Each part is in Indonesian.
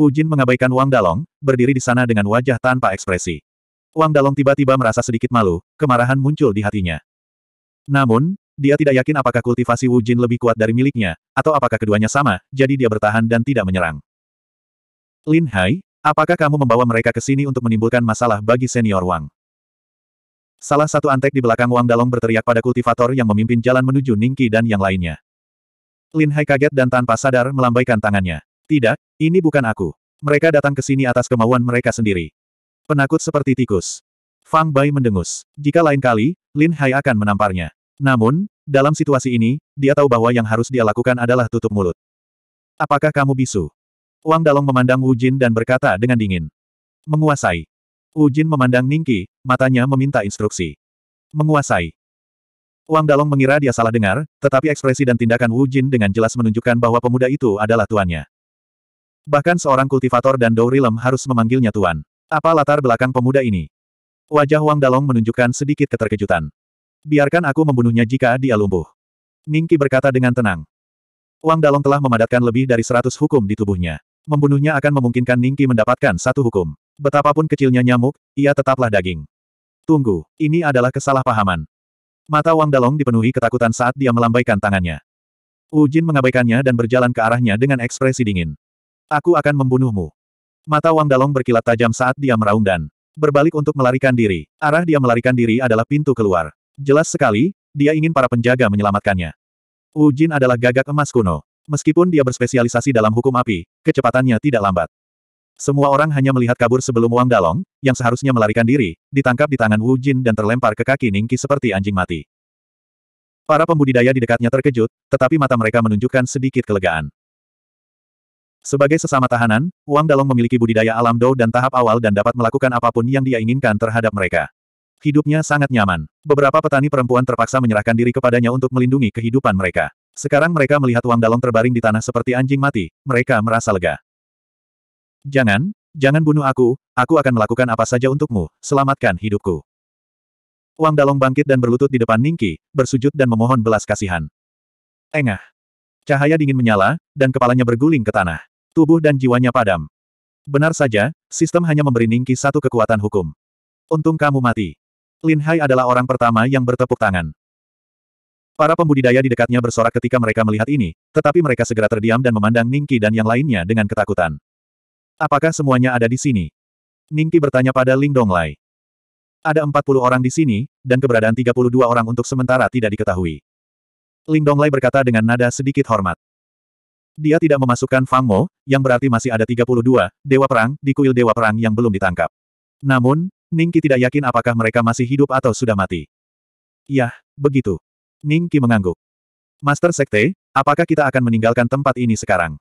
Wu Jin mengabaikan Wang Dalong, berdiri di sana dengan wajah tanpa ekspresi. Wang Dalong tiba-tiba merasa sedikit malu, kemarahan muncul di hatinya. Namun, dia tidak yakin apakah kultivasi Wu Jin lebih kuat dari miliknya, atau apakah keduanya sama, jadi dia bertahan dan tidak menyerang. Lin Hai, apakah kamu membawa mereka ke sini untuk menimbulkan masalah bagi senior Wang? Salah satu antek di belakang Wang Dalong berteriak pada kultivator yang memimpin jalan menuju Ningki dan yang lainnya. Lin Hai kaget dan tanpa sadar melambaikan tangannya. Tidak, ini bukan aku. Mereka datang ke sini atas kemauan mereka sendiri. Penakut seperti tikus. Fang Bai mendengus. Jika lain kali, Lin Hai akan menamparnya. Namun, dalam situasi ini, dia tahu bahwa yang harus dia lakukan adalah tutup mulut. Apakah kamu bisu? Wang Dalong memandang Wu Jin dan berkata dengan dingin. Menguasai. Wu Jin memandang Ningki, matanya meminta instruksi. Menguasai. Wang Dalong mengira dia salah dengar, tetapi ekspresi dan tindakan Wu Jin dengan jelas menunjukkan bahwa pemuda itu adalah tuannya. Bahkan seorang kultivator dan Dourilem harus memanggilnya Tuan. Apa latar belakang pemuda ini? Wajah Wang Dalong menunjukkan sedikit keterkejutan. Biarkan aku membunuhnya jika dia lumpuh. Ningki berkata dengan tenang. Wang Dalong telah memadatkan lebih dari seratus hukum di tubuhnya. Membunuhnya akan memungkinkan Ningki mendapatkan satu hukum. Betapapun kecilnya nyamuk, ia tetaplah daging. Tunggu, ini adalah kesalahpahaman. Mata Wang Dalong dipenuhi ketakutan saat dia melambaikan tangannya. Ujin mengabaikannya dan berjalan ke arahnya dengan ekspresi dingin. Aku akan membunuhmu. Mata Wang Dalong berkilat tajam saat dia meraung dan berbalik untuk melarikan diri. Arah dia melarikan diri adalah pintu keluar. Jelas sekali, dia ingin para penjaga menyelamatkannya. Wu Jin adalah gagak emas kuno. Meskipun dia berspesialisasi dalam hukum api, kecepatannya tidak lambat. Semua orang hanya melihat kabur sebelum Wang Dalong, yang seharusnya melarikan diri, ditangkap di tangan Wu Jin dan terlempar ke kaki Ningki seperti anjing mati. Para pembudidaya di dekatnya terkejut, tetapi mata mereka menunjukkan sedikit kelegaan. Sebagai sesama tahanan, Wang Dalong memiliki budidaya alam dou dan tahap awal dan dapat melakukan apapun yang dia inginkan terhadap mereka. Hidupnya sangat nyaman. Beberapa petani perempuan terpaksa menyerahkan diri kepadanya untuk melindungi kehidupan mereka. Sekarang mereka melihat Wang Dalong terbaring di tanah seperti anjing mati, mereka merasa lega. Jangan, jangan bunuh aku, aku akan melakukan apa saja untukmu, selamatkan hidupku. Wang Dalong bangkit dan berlutut di depan Ningki, bersujud dan memohon belas kasihan. Engah. Cahaya dingin menyala, dan kepalanya berguling ke tanah. Tubuh dan jiwanya padam. Benar saja, sistem hanya memberi Ningki satu kekuatan hukum. Untung kamu mati. Lin Hai adalah orang pertama yang bertepuk tangan. Para pembudidaya di dekatnya bersorak ketika mereka melihat ini, tetapi mereka segera terdiam dan memandang Ningki dan yang lainnya dengan ketakutan. Apakah semuanya ada di sini? Ningki bertanya pada Ling Donglai. Ada 40 orang di sini, dan keberadaan 32 orang untuk sementara tidak diketahui. Ling Donglai berkata dengan nada sedikit hormat. Dia tidak memasukkan Fang Mo, yang berarti masih ada 32, Dewa Perang, di kuil Dewa Perang yang belum ditangkap. Namun, Ningki tidak yakin apakah mereka masih hidup atau sudah mati. Yah, begitu. Ningki mengangguk. Master Sekte, apakah kita akan meninggalkan tempat ini sekarang?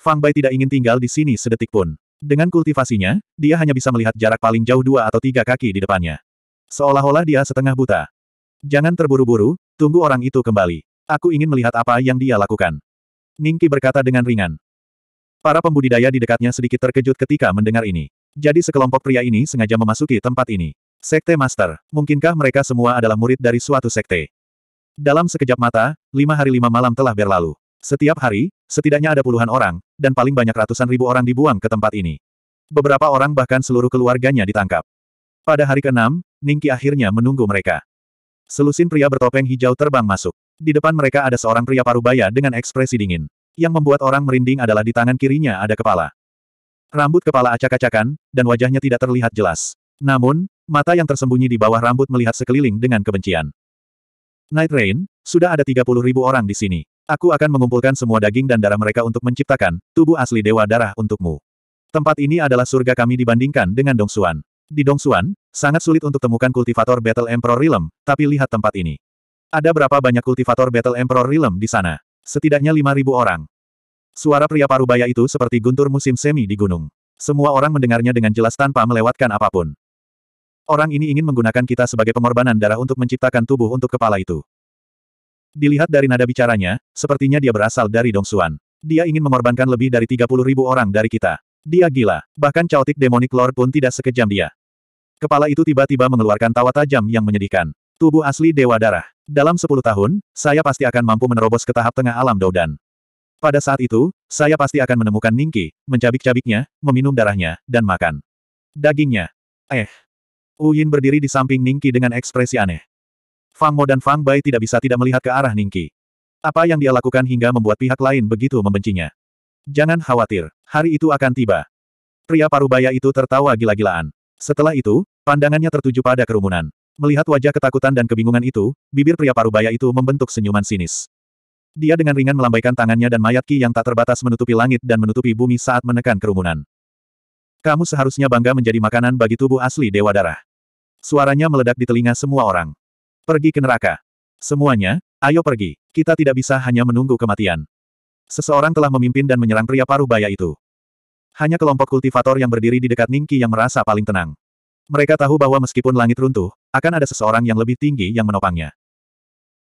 Fang Bai tidak ingin tinggal di sini sedetik pun. Dengan kultivasinya, dia hanya bisa melihat jarak paling jauh dua atau tiga kaki di depannya. Seolah-olah dia setengah buta. Jangan terburu-buru, tunggu orang itu kembali. Aku ingin melihat apa yang dia lakukan. Ningki berkata dengan ringan. Para pembudidaya di dekatnya sedikit terkejut ketika mendengar ini. Jadi sekelompok pria ini sengaja memasuki tempat ini. Sekte Master, mungkinkah mereka semua adalah murid dari suatu sekte? Dalam sekejap mata, lima hari lima malam telah berlalu. Setiap hari, setidaknya ada puluhan orang, dan paling banyak ratusan ribu orang dibuang ke tempat ini. Beberapa orang bahkan seluruh keluarganya ditangkap. Pada hari keenam, Ningki akhirnya menunggu mereka. Selusin pria bertopeng hijau terbang masuk. Di depan mereka ada seorang pria parubaya dengan ekspresi dingin. Yang membuat orang merinding adalah di tangan kirinya ada kepala. Rambut kepala acak-acakan, dan wajahnya tidak terlihat jelas. Namun, mata yang tersembunyi di bawah rambut melihat sekeliling dengan kebencian. Night Rain, sudah ada 30 ribu orang di sini. Aku akan mengumpulkan semua daging dan darah mereka untuk menciptakan tubuh asli Dewa Darah untukmu. Tempat ini adalah surga kami dibandingkan dengan Dong Dongsuan. Di Dong Dongsuan, sangat sulit untuk temukan kultivator Battle Emperor Realm, tapi lihat tempat ini. Ada berapa banyak kultivator Battle Emperor Realm di sana? Setidaknya 5.000 orang. Suara pria parubaya itu seperti guntur musim semi di gunung. Semua orang mendengarnya dengan jelas tanpa melewatkan apapun. Orang ini ingin menggunakan kita sebagai pengorbanan darah untuk menciptakan tubuh untuk kepala itu. Dilihat dari nada bicaranya, sepertinya dia berasal dari Dongsuan. Dia ingin mengorbankan lebih dari ribu orang dari kita. Dia gila, bahkan caotik demonic lord pun tidak sekejam dia. Kepala itu tiba-tiba mengeluarkan tawa tajam yang menyedihkan. Tubuh asli Dewa Darah. Dalam sepuluh tahun, saya pasti akan mampu menerobos ke tahap tengah alam Doudan. Pada saat itu, saya pasti akan menemukan Ningki, mencabik-cabiknya, meminum darahnya, dan makan dagingnya. Eh. Uyin berdiri di samping Ningki dengan ekspresi aneh. Fang Mo dan Fang Bai tidak bisa tidak melihat ke arah Ningki. Apa yang dia lakukan hingga membuat pihak lain begitu membencinya. Jangan khawatir, hari itu akan tiba. Pria parubaya itu tertawa gila-gilaan. Setelah itu, pandangannya tertuju pada kerumunan. Melihat wajah ketakutan dan kebingungan itu, bibir pria parubaya itu membentuk senyuman sinis. Dia dengan ringan melambaikan tangannya dan mayat ki yang tak terbatas menutupi langit dan menutupi bumi saat menekan kerumunan. Kamu seharusnya bangga menjadi makanan bagi tubuh asli Dewa Darah. Suaranya meledak di telinga semua orang. Pergi ke neraka. Semuanya, ayo pergi. Kita tidak bisa hanya menunggu kematian. Seseorang telah memimpin dan menyerang pria paruh baya itu. Hanya kelompok kultivator yang berdiri di dekat Ningki yang merasa paling tenang. Mereka tahu bahwa meskipun langit runtuh, akan ada seseorang yang lebih tinggi yang menopangnya.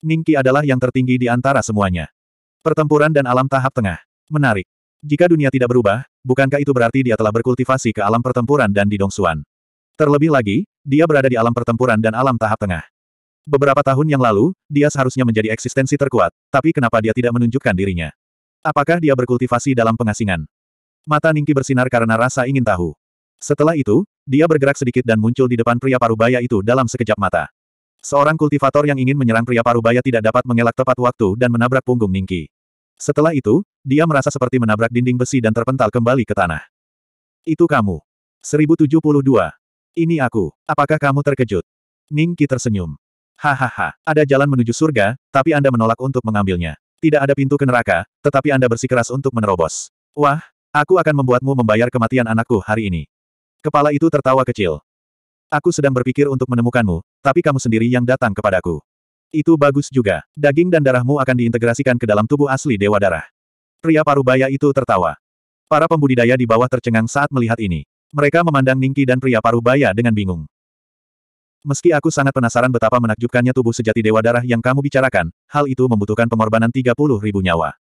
Ningki adalah yang tertinggi di antara semuanya. Pertempuran dan alam tahap tengah. Menarik. Jika dunia tidak berubah, bukankah itu berarti dia telah berkultivasi ke alam pertempuran dan di Dongsuan? Terlebih lagi, dia berada di alam pertempuran dan alam tahap tengah. Beberapa tahun yang lalu, dia seharusnya menjadi eksistensi terkuat, tapi kenapa dia tidak menunjukkan dirinya? Apakah dia berkultivasi dalam pengasingan? Mata Ningki bersinar karena rasa ingin tahu. Setelah itu, dia bergerak sedikit dan muncul di depan pria parubaya itu dalam sekejap mata. Seorang kultivator yang ingin menyerang pria parubaya tidak dapat mengelak tepat waktu dan menabrak punggung Ningki. Setelah itu, dia merasa seperti menabrak dinding besi dan terpental kembali ke tanah. Itu kamu. 1072. Ini aku. Apakah kamu terkejut? Ningki tersenyum. Hahaha, ada jalan menuju surga, tapi Anda menolak untuk mengambilnya. Tidak ada pintu ke neraka, tetapi Anda bersikeras untuk menerobos. Wah, aku akan membuatmu membayar kematian anakku hari ini. Kepala itu tertawa kecil. Aku sedang berpikir untuk menemukanmu, tapi kamu sendiri yang datang kepadaku. Itu bagus juga. Daging dan darahmu akan diintegrasikan ke dalam tubuh asli Dewa Darah. Pria parubaya itu tertawa. Para pembudidaya di bawah tercengang saat melihat ini. Mereka memandang Ningki dan pria parubaya dengan bingung. Meski aku sangat penasaran betapa menakjubkannya tubuh sejati Dewa Darah yang kamu bicarakan, hal itu membutuhkan pengorbanan 30 ribu nyawa.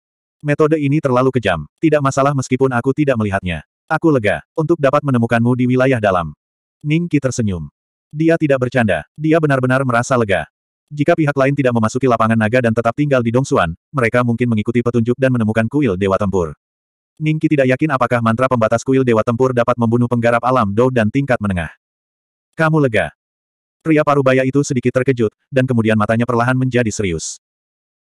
Metode ini terlalu kejam. Tidak masalah meskipun aku tidak melihatnya. Aku lega, untuk dapat menemukanmu di wilayah dalam. Ningki tersenyum. Dia tidak bercanda, dia benar-benar merasa lega. Jika pihak lain tidak memasuki lapangan naga dan tetap tinggal di Dongsuan, mereka mungkin mengikuti petunjuk dan menemukan kuil Dewa Tempur. Ningki tidak yakin apakah mantra pembatas kuil Dewa Tempur dapat membunuh penggarap alam Dou dan tingkat menengah. Kamu lega, Pria parubaya itu sedikit terkejut, dan kemudian matanya perlahan menjadi serius.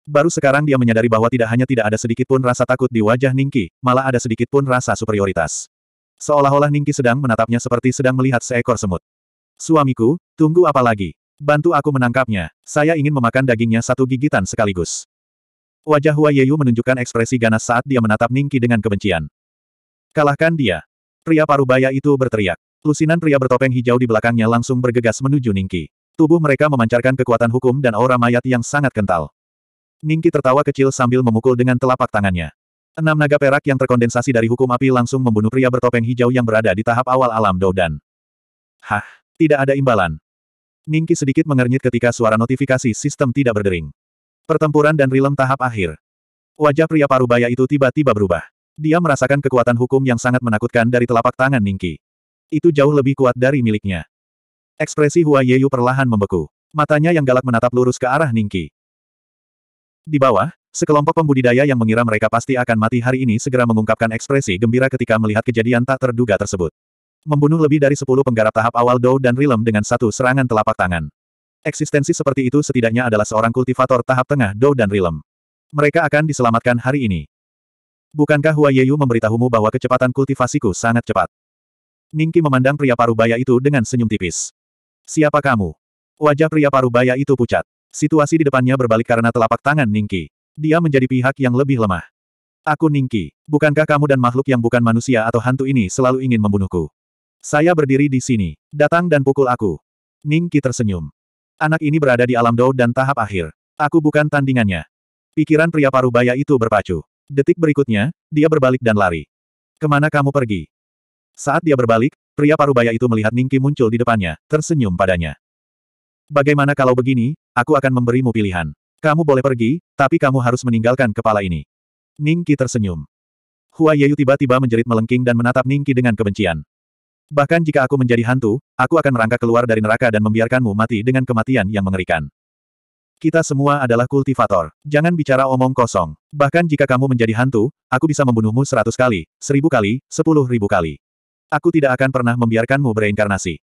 Baru sekarang dia menyadari bahwa tidak hanya tidak ada sedikit pun rasa takut di wajah Ningki, malah ada sedikit pun rasa superioritas. Seolah-olah Ningki sedang menatapnya seperti sedang melihat seekor semut. Suamiku, tunggu apa lagi? Bantu aku menangkapnya. Saya ingin memakan dagingnya satu gigitan sekaligus. Wajah Hua Yeyu menunjukkan ekspresi ganas saat dia menatap Ningki dengan kebencian. Kalahkan dia. Pria parubaya itu berteriak. Lusinan pria bertopeng hijau di belakangnya langsung bergegas menuju Ningki. Tubuh mereka memancarkan kekuatan hukum dan aura mayat yang sangat kental. Ningki tertawa kecil sambil memukul dengan telapak tangannya. Enam naga perak yang terkondensasi dari hukum api langsung membunuh pria bertopeng hijau yang berada di tahap awal alam Doudan. Hah, tidak ada imbalan. Ningki sedikit mengernyit ketika suara notifikasi sistem tidak berdering. Pertempuran dan rilem tahap akhir. Wajah pria parubaya itu tiba-tiba berubah. Dia merasakan kekuatan hukum yang sangat menakutkan dari telapak tangan Ningki. Itu jauh lebih kuat dari miliknya. Ekspresi Hua Yeyu perlahan membeku. Matanya yang galak menatap lurus ke arah Ningki. Di bawah, sekelompok pembudidaya yang mengira mereka pasti akan mati hari ini segera mengungkapkan ekspresi gembira ketika melihat kejadian tak terduga tersebut. Membunuh lebih dari 10 penggarap tahap awal Dou dan Rilem dengan satu serangan telapak tangan. Eksistensi seperti itu setidaknya adalah seorang kultivator tahap tengah Dou dan Rilem. Mereka akan diselamatkan hari ini. Bukankah Hua Yeyu memberitahumu bahwa kecepatan kultivasiku sangat cepat? Ningki memandang pria parubaya itu dengan senyum tipis. Siapa kamu? Wajah pria parubaya itu pucat. Situasi di depannya berbalik karena telapak tangan Ningki. Dia menjadi pihak yang lebih lemah. Aku Ningki, bukankah kamu dan makhluk yang bukan manusia atau hantu ini selalu ingin membunuhku? Saya berdiri di sini, datang dan pukul aku. Ningki tersenyum. Anak ini berada di alam dou dan tahap akhir. Aku bukan tandingannya. Pikiran pria parubaya itu berpacu. Detik berikutnya, dia berbalik dan lari. Kemana kamu pergi? Saat dia berbalik, pria parubaya itu melihat Ningki muncul di depannya, tersenyum padanya. Bagaimana kalau begini, aku akan memberimu pilihan. Kamu boleh pergi, tapi kamu harus meninggalkan kepala ini. Ningki tersenyum. Hua Yeyu tiba-tiba menjerit melengking dan menatap Ningki dengan kebencian. Bahkan jika aku menjadi hantu, aku akan merangkak keluar dari neraka dan membiarkanmu mati dengan kematian yang mengerikan. Kita semua adalah kultivator. Jangan bicara omong kosong. Bahkan jika kamu menjadi hantu, aku bisa membunuhmu seratus kali, seribu kali, sepuluh ribu kali. Aku tidak akan pernah membiarkanmu bereinkarnasi.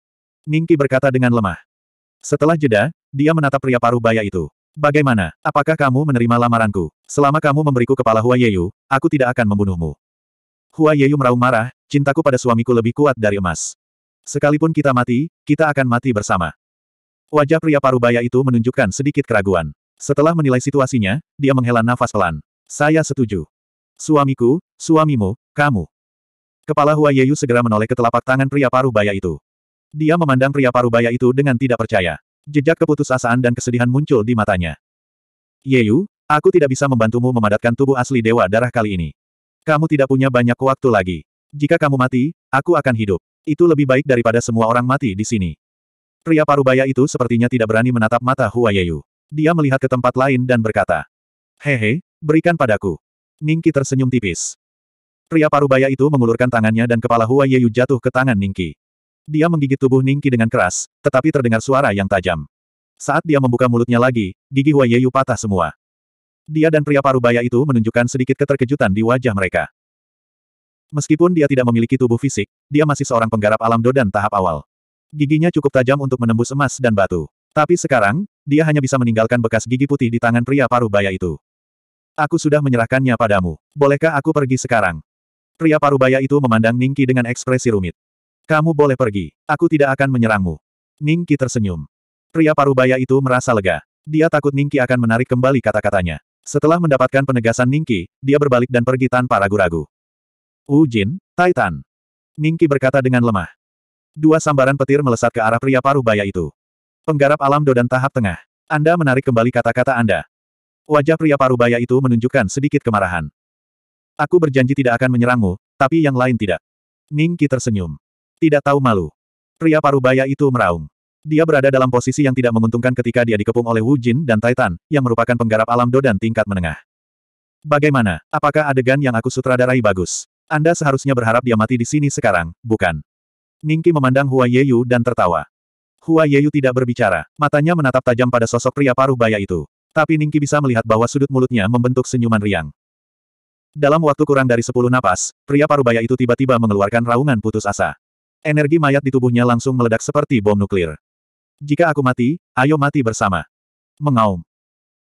Ningki berkata dengan lemah. Setelah jeda, dia menatap pria paruh baya itu. Bagaimana? Apakah kamu menerima lamaranku? Selama kamu memberiku kepala Hua Yeyu, aku tidak akan membunuhmu. Hua Yeyu meraung marah, cintaku pada suamiku lebih kuat dari emas. Sekalipun kita mati, kita akan mati bersama. Wajah pria paruh baya itu menunjukkan sedikit keraguan. Setelah menilai situasinya, dia menghela nafas pelan. Saya setuju. Suamiku, suamimu, kamu. Kepala Hua Yeyu segera menoleh ke telapak tangan pria paruh baya itu. Dia memandang pria parubaya itu dengan tidak percaya. Jejak keputusasaan dan kesedihan muncul di matanya. Yeyu, aku tidak bisa membantumu memadatkan tubuh asli Dewa Darah kali ini. Kamu tidak punya banyak waktu lagi. Jika kamu mati, aku akan hidup. Itu lebih baik daripada semua orang mati di sini. Pria parubaya itu sepertinya tidak berani menatap mata Hua Yeyu. Dia melihat ke tempat lain dan berkata, Hehe, berikan padaku. Ningki tersenyum tipis. Pria parubaya itu mengulurkan tangannya dan kepala Hua Yeyu jatuh ke tangan Ningki. Dia menggigit tubuh Ningki dengan keras, tetapi terdengar suara yang tajam. Saat dia membuka mulutnya lagi, gigi Huayeyu patah semua. Dia dan pria parubaya itu menunjukkan sedikit keterkejutan di wajah mereka. Meskipun dia tidak memiliki tubuh fisik, dia masih seorang penggarap alam dodan tahap awal. Giginya cukup tajam untuk menembus emas dan batu. Tapi sekarang, dia hanya bisa meninggalkan bekas gigi putih di tangan pria parubaya itu. Aku sudah menyerahkannya padamu. Bolehkah aku pergi sekarang? Pria parubaya itu memandang Ningki dengan ekspresi rumit. Kamu boleh pergi. Aku tidak akan menyerangmu. Ningki tersenyum. Pria parubaya itu merasa lega. Dia takut Ningki akan menarik kembali kata-katanya. Setelah mendapatkan penegasan Ningki, dia berbalik dan pergi tanpa ragu-ragu. Ujin, Titan. Ningki berkata dengan lemah. Dua sambaran petir melesat ke arah pria parubaya itu. Penggarap alam dodan tahap tengah. Anda menarik kembali kata-kata Anda. Wajah pria parubaya itu menunjukkan sedikit kemarahan. Aku berjanji tidak akan menyerangmu, tapi yang lain tidak. Ningki tersenyum. Tidak tahu malu. Pria parubaya itu meraung. Dia berada dalam posisi yang tidak menguntungkan ketika dia dikepung oleh Wu Jin dan Titan, yang merupakan penggarap alam dan tingkat menengah. Bagaimana, apakah adegan yang aku sutradarai bagus? Anda seharusnya berharap dia mati di sini sekarang, bukan? Ningki memandang Hua Yeyu dan tertawa. Hua Yeyu tidak berbicara, matanya menatap tajam pada sosok pria parubaya itu. Tapi Ningki bisa melihat bahwa sudut mulutnya membentuk senyuman riang. Dalam waktu kurang dari sepuluh napas, pria parubaya itu tiba-tiba mengeluarkan raungan putus asa. Energi mayat di tubuhnya langsung meledak seperti bom nuklir. Jika aku mati, ayo mati bersama. Mengaum.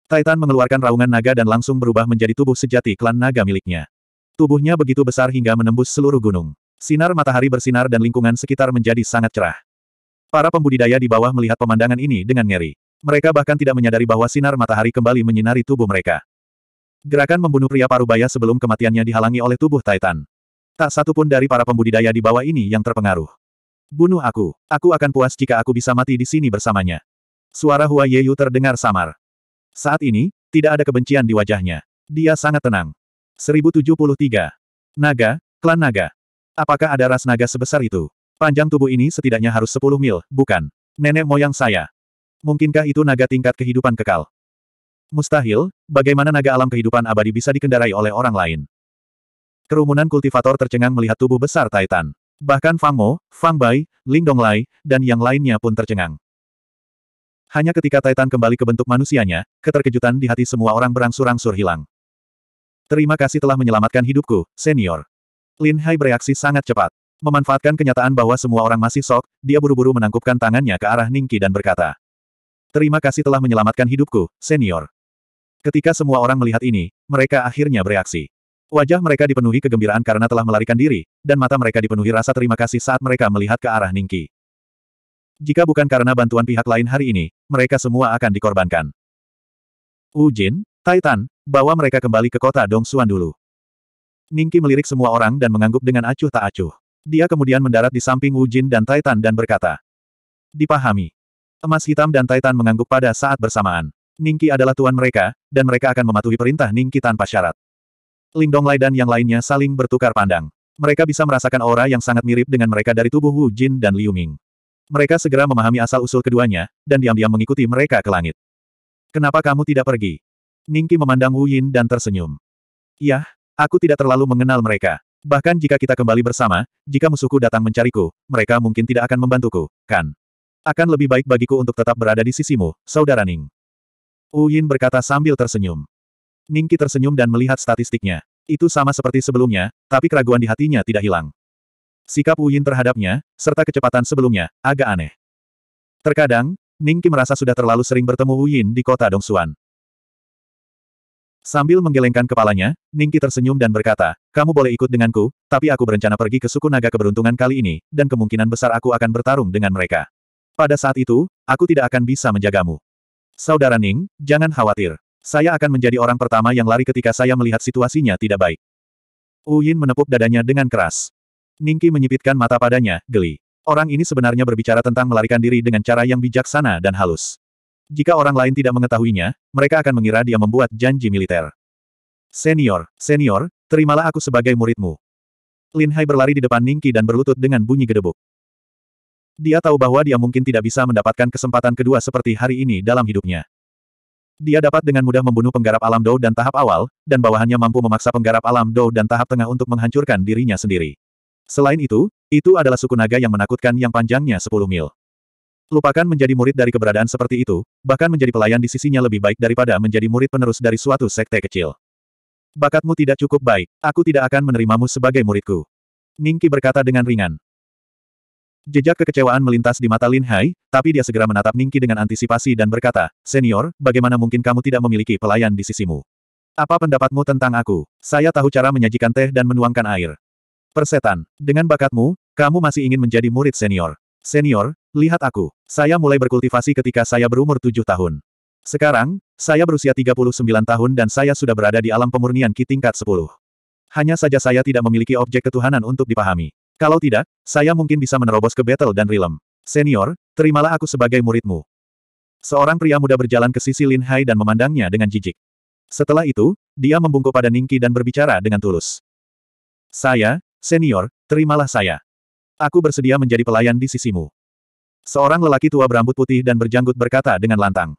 Titan mengeluarkan raungan naga dan langsung berubah menjadi tubuh sejati klan naga miliknya. Tubuhnya begitu besar hingga menembus seluruh gunung. Sinar matahari bersinar dan lingkungan sekitar menjadi sangat cerah. Para pembudidaya di bawah melihat pemandangan ini dengan ngeri. Mereka bahkan tidak menyadari bahwa sinar matahari kembali menyinari tubuh mereka. Gerakan membunuh pria parubaya sebelum kematiannya dihalangi oleh tubuh Titan. Tak satu pun dari para pembudidaya di bawah ini yang terpengaruh. Bunuh aku. Aku akan puas jika aku bisa mati di sini bersamanya. Suara Hua Yeyu terdengar samar. Saat ini, tidak ada kebencian di wajahnya. Dia sangat tenang. 1073. Naga, klan naga. Apakah ada ras naga sebesar itu? Panjang tubuh ini setidaknya harus 10 mil, bukan? Nenek moyang saya. Mungkinkah itu naga tingkat kehidupan kekal? Mustahil, bagaimana naga alam kehidupan abadi bisa dikendarai oleh orang lain? Kerumunan kultivator tercengang melihat tubuh besar Titan. Bahkan Fang Mo, Fang Bai, Ling Donglai, dan yang lainnya pun tercengang. Hanya ketika Titan kembali ke bentuk manusianya, keterkejutan di hati semua orang berangsur-angsur hilang. Terima kasih telah menyelamatkan hidupku, senior. Lin Hai bereaksi sangat cepat. Memanfaatkan kenyataan bahwa semua orang masih sok, dia buru-buru menangkupkan tangannya ke arah Ningki dan berkata. Terima kasih telah menyelamatkan hidupku, senior. Ketika semua orang melihat ini, mereka akhirnya bereaksi. Wajah mereka dipenuhi kegembiraan karena telah melarikan diri, dan mata mereka dipenuhi rasa terima kasih saat mereka melihat ke arah Ningki. Jika bukan karena bantuan pihak lain hari ini, mereka semua akan dikorbankan. Ujin, Titan, bawa mereka kembali ke kota Dongsuan dulu. Ningki melirik semua orang dan mengangguk dengan acuh tak acuh. Dia kemudian mendarat di samping Ujin dan Titan dan berkata. Dipahami. Emas hitam dan Titan mengangguk pada saat bersamaan. Ningki adalah tuan mereka, dan mereka akan mematuhi perintah Ningki tanpa syarat. Lindong Lai dan yang lainnya saling bertukar pandang. Mereka bisa merasakan aura yang sangat mirip dengan mereka dari tubuh Wu Jin dan Liu Ming. Mereka segera memahami asal-usul keduanya, dan diam-diam mengikuti mereka ke langit. Kenapa kamu tidak pergi? Ningki memandang Wu Yin dan tersenyum. Yah, aku tidak terlalu mengenal mereka. Bahkan jika kita kembali bersama, jika musuhku datang mencariku, mereka mungkin tidak akan membantuku, kan? Akan lebih baik bagiku untuk tetap berada di sisimu, Saudara Ning. Wu Yin berkata sambil tersenyum. Ningki tersenyum dan melihat statistiknya. Itu sama seperti sebelumnya, tapi keraguan di hatinya tidak hilang. Sikap Wu Yin terhadapnya, serta kecepatan sebelumnya, agak aneh. Terkadang, Ningki merasa sudah terlalu sering bertemu Wu Yin di kota Dongsuan. Sambil menggelengkan kepalanya, Ningki tersenyum dan berkata, kamu boleh ikut denganku, tapi aku berencana pergi ke suku naga keberuntungan kali ini, dan kemungkinan besar aku akan bertarung dengan mereka. Pada saat itu, aku tidak akan bisa menjagamu. Saudara Ning, jangan khawatir. Saya akan menjadi orang pertama yang lari ketika saya melihat situasinya tidak baik. Uyin menepuk dadanya dengan keras. Ningki menyipitkan mata padanya, geli. Orang ini sebenarnya berbicara tentang melarikan diri dengan cara yang bijaksana dan halus. Jika orang lain tidak mengetahuinya, mereka akan mengira dia membuat janji militer. Senior, senior, terimalah aku sebagai muridmu. Lin Hai berlari di depan Ningki dan berlutut dengan bunyi gedebuk. Dia tahu bahwa dia mungkin tidak bisa mendapatkan kesempatan kedua seperti hari ini dalam hidupnya. Dia dapat dengan mudah membunuh penggarap alam Dou dan tahap awal, dan bawahannya mampu memaksa penggarap alam Dou dan tahap tengah untuk menghancurkan dirinya sendiri. Selain itu, itu adalah suku naga yang menakutkan yang panjangnya 10 mil. Lupakan menjadi murid dari keberadaan seperti itu, bahkan menjadi pelayan di sisinya lebih baik daripada menjadi murid penerus dari suatu sekte kecil. Bakatmu tidak cukup baik, aku tidak akan menerimamu sebagai muridku. Ningki berkata dengan ringan. Jejak kekecewaan melintas di mata Lin Hai, tapi dia segera menatap Ningki dengan antisipasi dan berkata, Senior, bagaimana mungkin kamu tidak memiliki pelayan di sisimu? Apa pendapatmu tentang aku? Saya tahu cara menyajikan teh dan menuangkan air. Persetan, dengan bakatmu, kamu masih ingin menjadi murid senior. Senior, lihat aku. Saya mulai berkultivasi ketika saya berumur tujuh tahun. Sekarang, saya berusia 39 tahun dan saya sudah berada di alam pemurnian Ki tingkat 10. Hanya saja saya tidak memiliki objek ketuhanan untuk dipahami. Kalau tidak, saya mungkin bisa menerobos ke battle dan realm. Senior, terimalah aku sebagai muridmu. Seorang pria muda berjalan ke sisi Lin Hai dan memandangnya dengan jijik. Setelah itu, dia membungkuk pada Ningki dan berbicara dengan tulus. Saya, senior, terimalah saya. Aku bersedia menjadi pelayan di sisimu. Seorang lelaki tua berambut putih dan berjanggut berkata dengan lantang.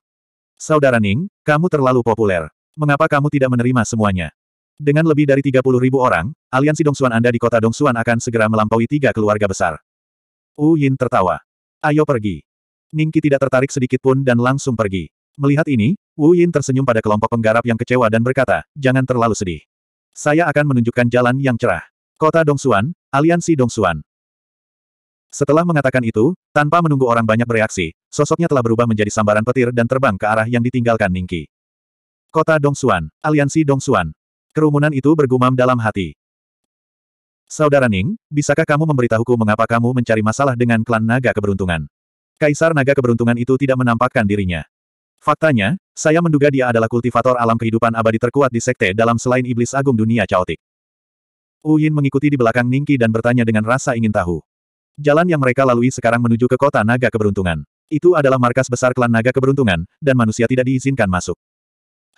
Saudara Ning, kamu terlalu populer. Mengapa kamu tidak menerima semuanya? Dengan lebih dari 30 ribu orang, aliansi Dongsuan Anda di kota Dongsuan akan segera melampaui tiga keluarga besar. Wu Yin tertawa. Ayo pergi. Ningki tidak tertarik sedikit pun dan langsung pergi. Melihat ini, Wu Yin tersenyum pada kelompok penggarap yang kecewa dan berkata, jangan terlalu sedih. Saya akan menunjukkan jalan yang cerah. Kota Dongsuan, Aliansi Dongsuan. Setelah mengatakan itu, tanpa menunggu orang banyak bereaksi, sosoknya telah berubah menjadi sambaran petir dan terbang ke arah yang ditinggalkan Ningki. Kota Dongsuan, Aliansi Dongsuan, Kerumunan itu bergumam dalam hati. Saudara Ning, bisakah kamu memberitahuku mengapa kamu mencari masalah dengan klan naga keberuntungan? Kaisar naga keberuntungan itu tidak menampakkan dirinya. Faktanya, saya menduga dia adalah kultivator alam kehidupan abadi terkuat di sekte dalam selain iblis agung dunia caotik. Uyin mengikuti di belakang Ningki dan bertanya dengan rasa ingin tahu. Jalan yang mereka lalui sekarang menuju ke kota naga keberuntungan. Itu adalah markas besar klan naga keberuntungan, dan manusia tidak diizinkan masuk.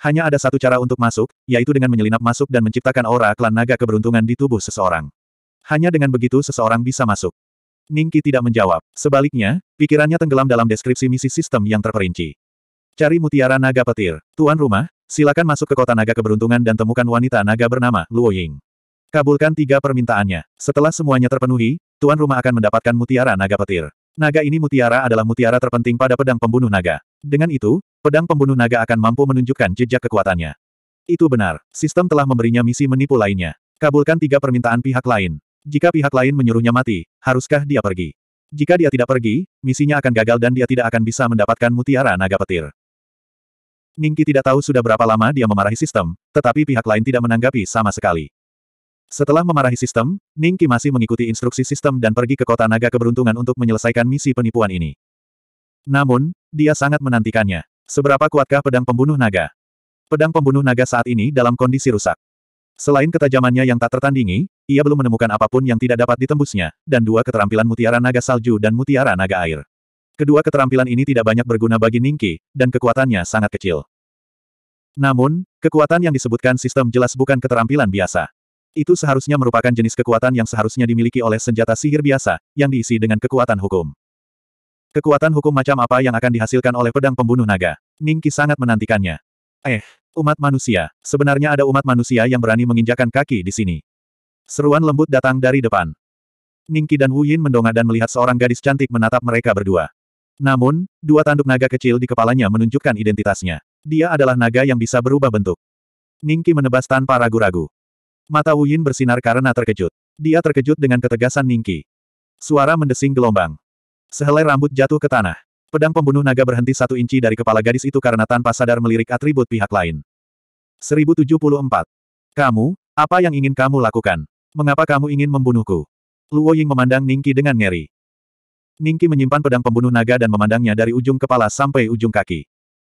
Hanya ada satu cara untuk masuk, yaitu dengan menyelinap masuk dan menciptakan aura klan naga keberuntungan di tubuh seseorang. Hanya dengan begitu seseorang bisa masuk. Ningki tidak menjawab. Sebaliknya, pikirannya tenggelam dalam deskripsi misi sistem yang terperinci. Cari mutiara naga petir. Tuan rumah, silakan masuk ke kota naga keberuntungan dan temukan wanita naga bernama Luo Ying. Kabulkan tiga permintaannya. Setelah semuanya terpenuhi, tuan rumah akan mendapatkan mutiara naga petir. Naga ini mutiara adalah mutiara terpenting pada pedang pembunuh naga. Dengan itu, pedang pembunuh naga akan mampu menunjukkan jejak kekuatannya. Itu benar, sistem telah memberinya misi menipu lainnya. Kabulkan tiga permintaan pihak lain. Jika pihak lain menyuruhnya mati, haruskah dia pergi? Jika dia tidak pergi, misinya akan gagal dan dia tidak akan bisa mendapatkan mutiara naga petir. Ningki tidak tahu sudah berapa lama dia memarahi sistem, tetapi pihak lain tidak menanggapi sama sekali. Setelah memarahi sistem, Ning Qi masih mengikuti instruksi sistem dan pergi ke kota naga keberuntungan untuk menyelesaikan misi penipuan ini. Namun, dia sangat menantikannya. Seberapa kuatkah pedang pembunuh naga? Pedang pembunuh naga saat ini dalam kondisi rusak. Selain ketajamannya yang tak tertandingi, ia belum menemukan apapun yang tidak dapat ditembusnya, dan dua keterampilan mutiara naga salju dan mutiara naga air. Kedua keterampilan ini tidak banyak berguna bagi Ningki, dan kekuatannya sangat kecil. Namun, kekuatan yang disebutkan sistem jelas bukan keterampilan biasa. Itu seharusnya merupakan jenis kekuatan yang seharusnya dimiliki oleh senjata sihir biasa, yang diisi dengan kekuatan hukum. Kekuatan hukum macam apa yang akan dihasilkan oleh pedang pembunuh naga? Ningki sangat menantikannya. Eh, umat manusia. Sebenarnya ada umat manusia yang berani menginjakan kaki di sini. Seruan lembut datang dari depan. Ningki dan Wu Yin mendongak dan melihat seorang gadis cantik menatap mereka berdua. Namun, dua tanduk naga kecil di kepalanya menunjukkan identitasnya. Dia adalah naga yang bisa berubah bentuk. Ningki menebas tanpa ragu-ragu. Mata Wuyin bersinar karena terkejut. Dia terkejut dengan ketegasan Ningki. Suara mendesing gelombang. Sehelai rambut jatuh ke tanah. Pedang pembunuh naga berhenti satu inci dari kepala gadis itu karena tanpa sadar melirik atribut pihak lain. 1074. Kamu, apa yang ingin kamu lakukan? Mengapa kamu ingin membunuhku? Luo Ying memandang Ningki dengan ngeri. Ningki menyimpan pedang pembunuh naga dan memandangnya dari ujung kepala sampai ujung kaki.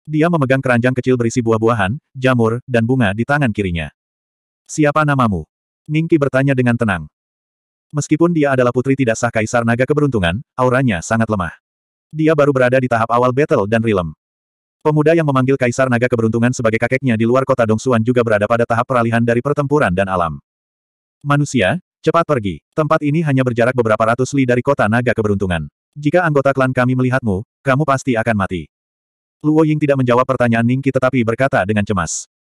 Dia memegang keranjang kecil berisi buah-buahan, jamur, dan bunga di tangan kirinya. Siapa namamu? Ningki bertanya dengan tenang. Meskipun dia adalah putri tidak sah Kaisar Naga Keberuntungan, auranya sangat lemah. Dia baru berada di tahap awal battle dan realm. Pemuda yang memanggil Kaisar Naga Keberuntungan sebagai kakeknya di luar kota Dongsuan juga berada pada tahap peralihan dari pertempuran dan alam. Manusia, cepat pergi. Tempat ini hanya berjarak beberapa ratus li dari kota Naga Keberuntungan. Jika anggota klan kami melihatmu, kamu pasti akan mati. Luo Ying tidak menjawab pertanyaan Ningki tetapi berkata dengan cemas.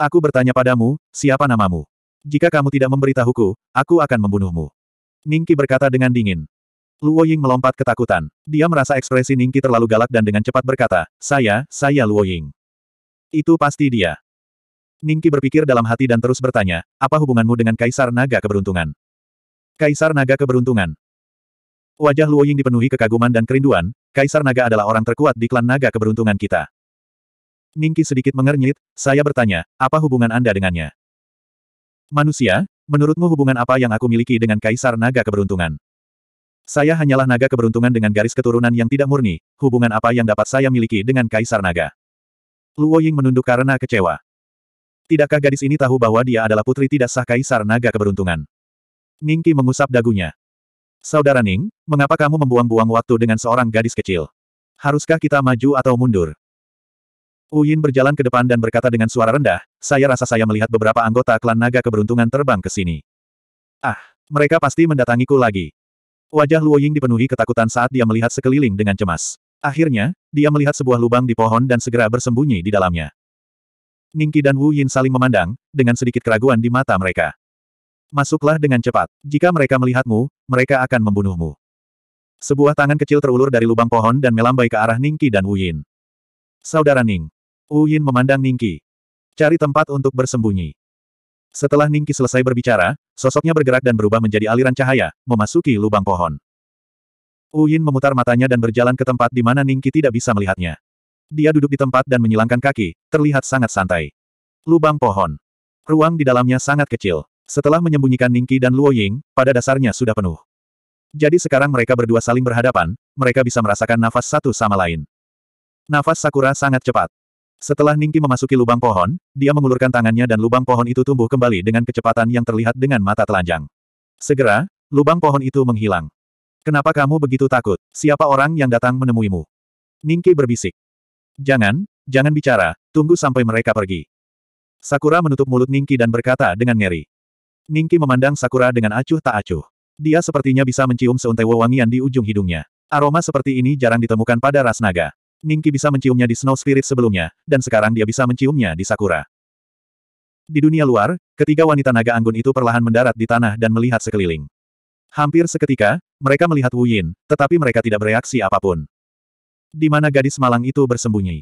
Aku bertanya padamu, siapa namamu? Jika kamu tidak memberitahuku, aku akan membunuhmu. Ningki berkata dengan dingin. Luo Ying melompat ketakutan. Dia merasa ekspresi Ningki terlalu galak dan dengan cepat berkata, saya, saya Luo Ying. Itu pasti dia. Ningki berpikir dalam hati dan terus bertanya, apa hubunganmu dengan Kaisar Naga Keberuntungan? Kaisar Naga Keberuntungan. Wajah Luo Ying dipenuhi kekaguman dan kerinduan, Kaisar Naga adalah orang terkuat di klan Naga Keberuntungan kita. Ningki sedikit mengernyit, saya bertanya, apa hubungan Anda dengannya? Manusia, menurutmu hubungan apa yang aku miliki dengan Kaisar Naga Keberuntungan? Saya hanyalah naga keberuntungan dengan garis keturunan yang tidak murni, hubungan apa yang dapat saya miliki dengan Kaisar Naga? Luo Ying menunduk karena kecewa. Tidakkah gadis ini tahu bahwa dia adalah putri tidak sah Kaisar Naga Keberuntungan? Ningki mengusap dagunya. Saudara Ning, mengapa kamu membuang-buang waktu dengan seorang gadis kecil? Haruskah kita maju atau mundur? Uyin berjalan ke depan dan berkata dengan suara rendah, saya rasa saya melihat beberapa anggota klan naga keberuntungan terbang ke sini. Ah, mereka pasti mendatangiku lagi. Wajah Luo Ying dipenuhi ketakutan saat dia melihat sekeliling dengan cemas. Akhirnya, dia melihat sebuah lubang di pohon dan segera bersembunyi di dalamnya. Ningki dan Wu Yin saling memandang, dengan sedikit keraguan di mata mereka. Masuklah dengan cepat. Jika mereka melihatmu, mereka akan membunuhmu. Sebuah tangan kecil terulur dari lubang pohon dan melambai ke arah Ningki dan Wu Yin. Saudara Ning, Uyin memandang Ningki. Cari tempat untuk bersembunyi. Setelah Ningki selesai berbicara, sosoknya bergerak dan berubah menjadi aliran cahaya, memasuki lubang pohon. Uyin memutar matanya dan berjalan ke tempat di mana Ningki tidak bisa melihatnya. Dia duduk di tempat dan menyilangkan kaki, terlihat sangat santai. Lubang pohon. Ruang di dalamnya sangat kecil. Setelah menyembunyikan Ningki dan Luo Ying, pada dasarnya sudah penuh. Jadi sekarang mereka berdua saling berhadapan, mereka bisa merasakan nafas satu sama lain. Nafas Sakura sangat cepat. Setelah Ningki memasuki lubang pohon, dia mengulurkan tangannya dan lubang pohon itu tumbuh kembali dengan kecepatan yang terlihat dengan mata telanjang. Segera, lubang pohon itu menghilang. Kenapa kamu begitu takut? Siapa orang yang datang menemuimu? Ningki berbisik. Jangan, jangan bicara, tunggu sampai mereka pergi. Sakura menutup mulut Ningki dan berkata dengan ngeri. Ningki memandang Sakura dengan acuh tak acuh. Dia sepertinya bisa mencium seuntai wewangian di ujung hidungnya. Aroma seperti ini jarang ditemukan pada ras naga. Ningki bisa menciumnya di Snow Spirit sebelumnya, dan sekarang dia bisa menciumnya di Sakura. Di dunia luar, ketiga wanita naga anggun itu perlahan mendarat di tanah dan melihat sekeliling. Hampir seketika, mereka melihat Wu Yin, tetapi mereka tidak bereaksi apapun. Di mana gadis malang itu bersembunyi?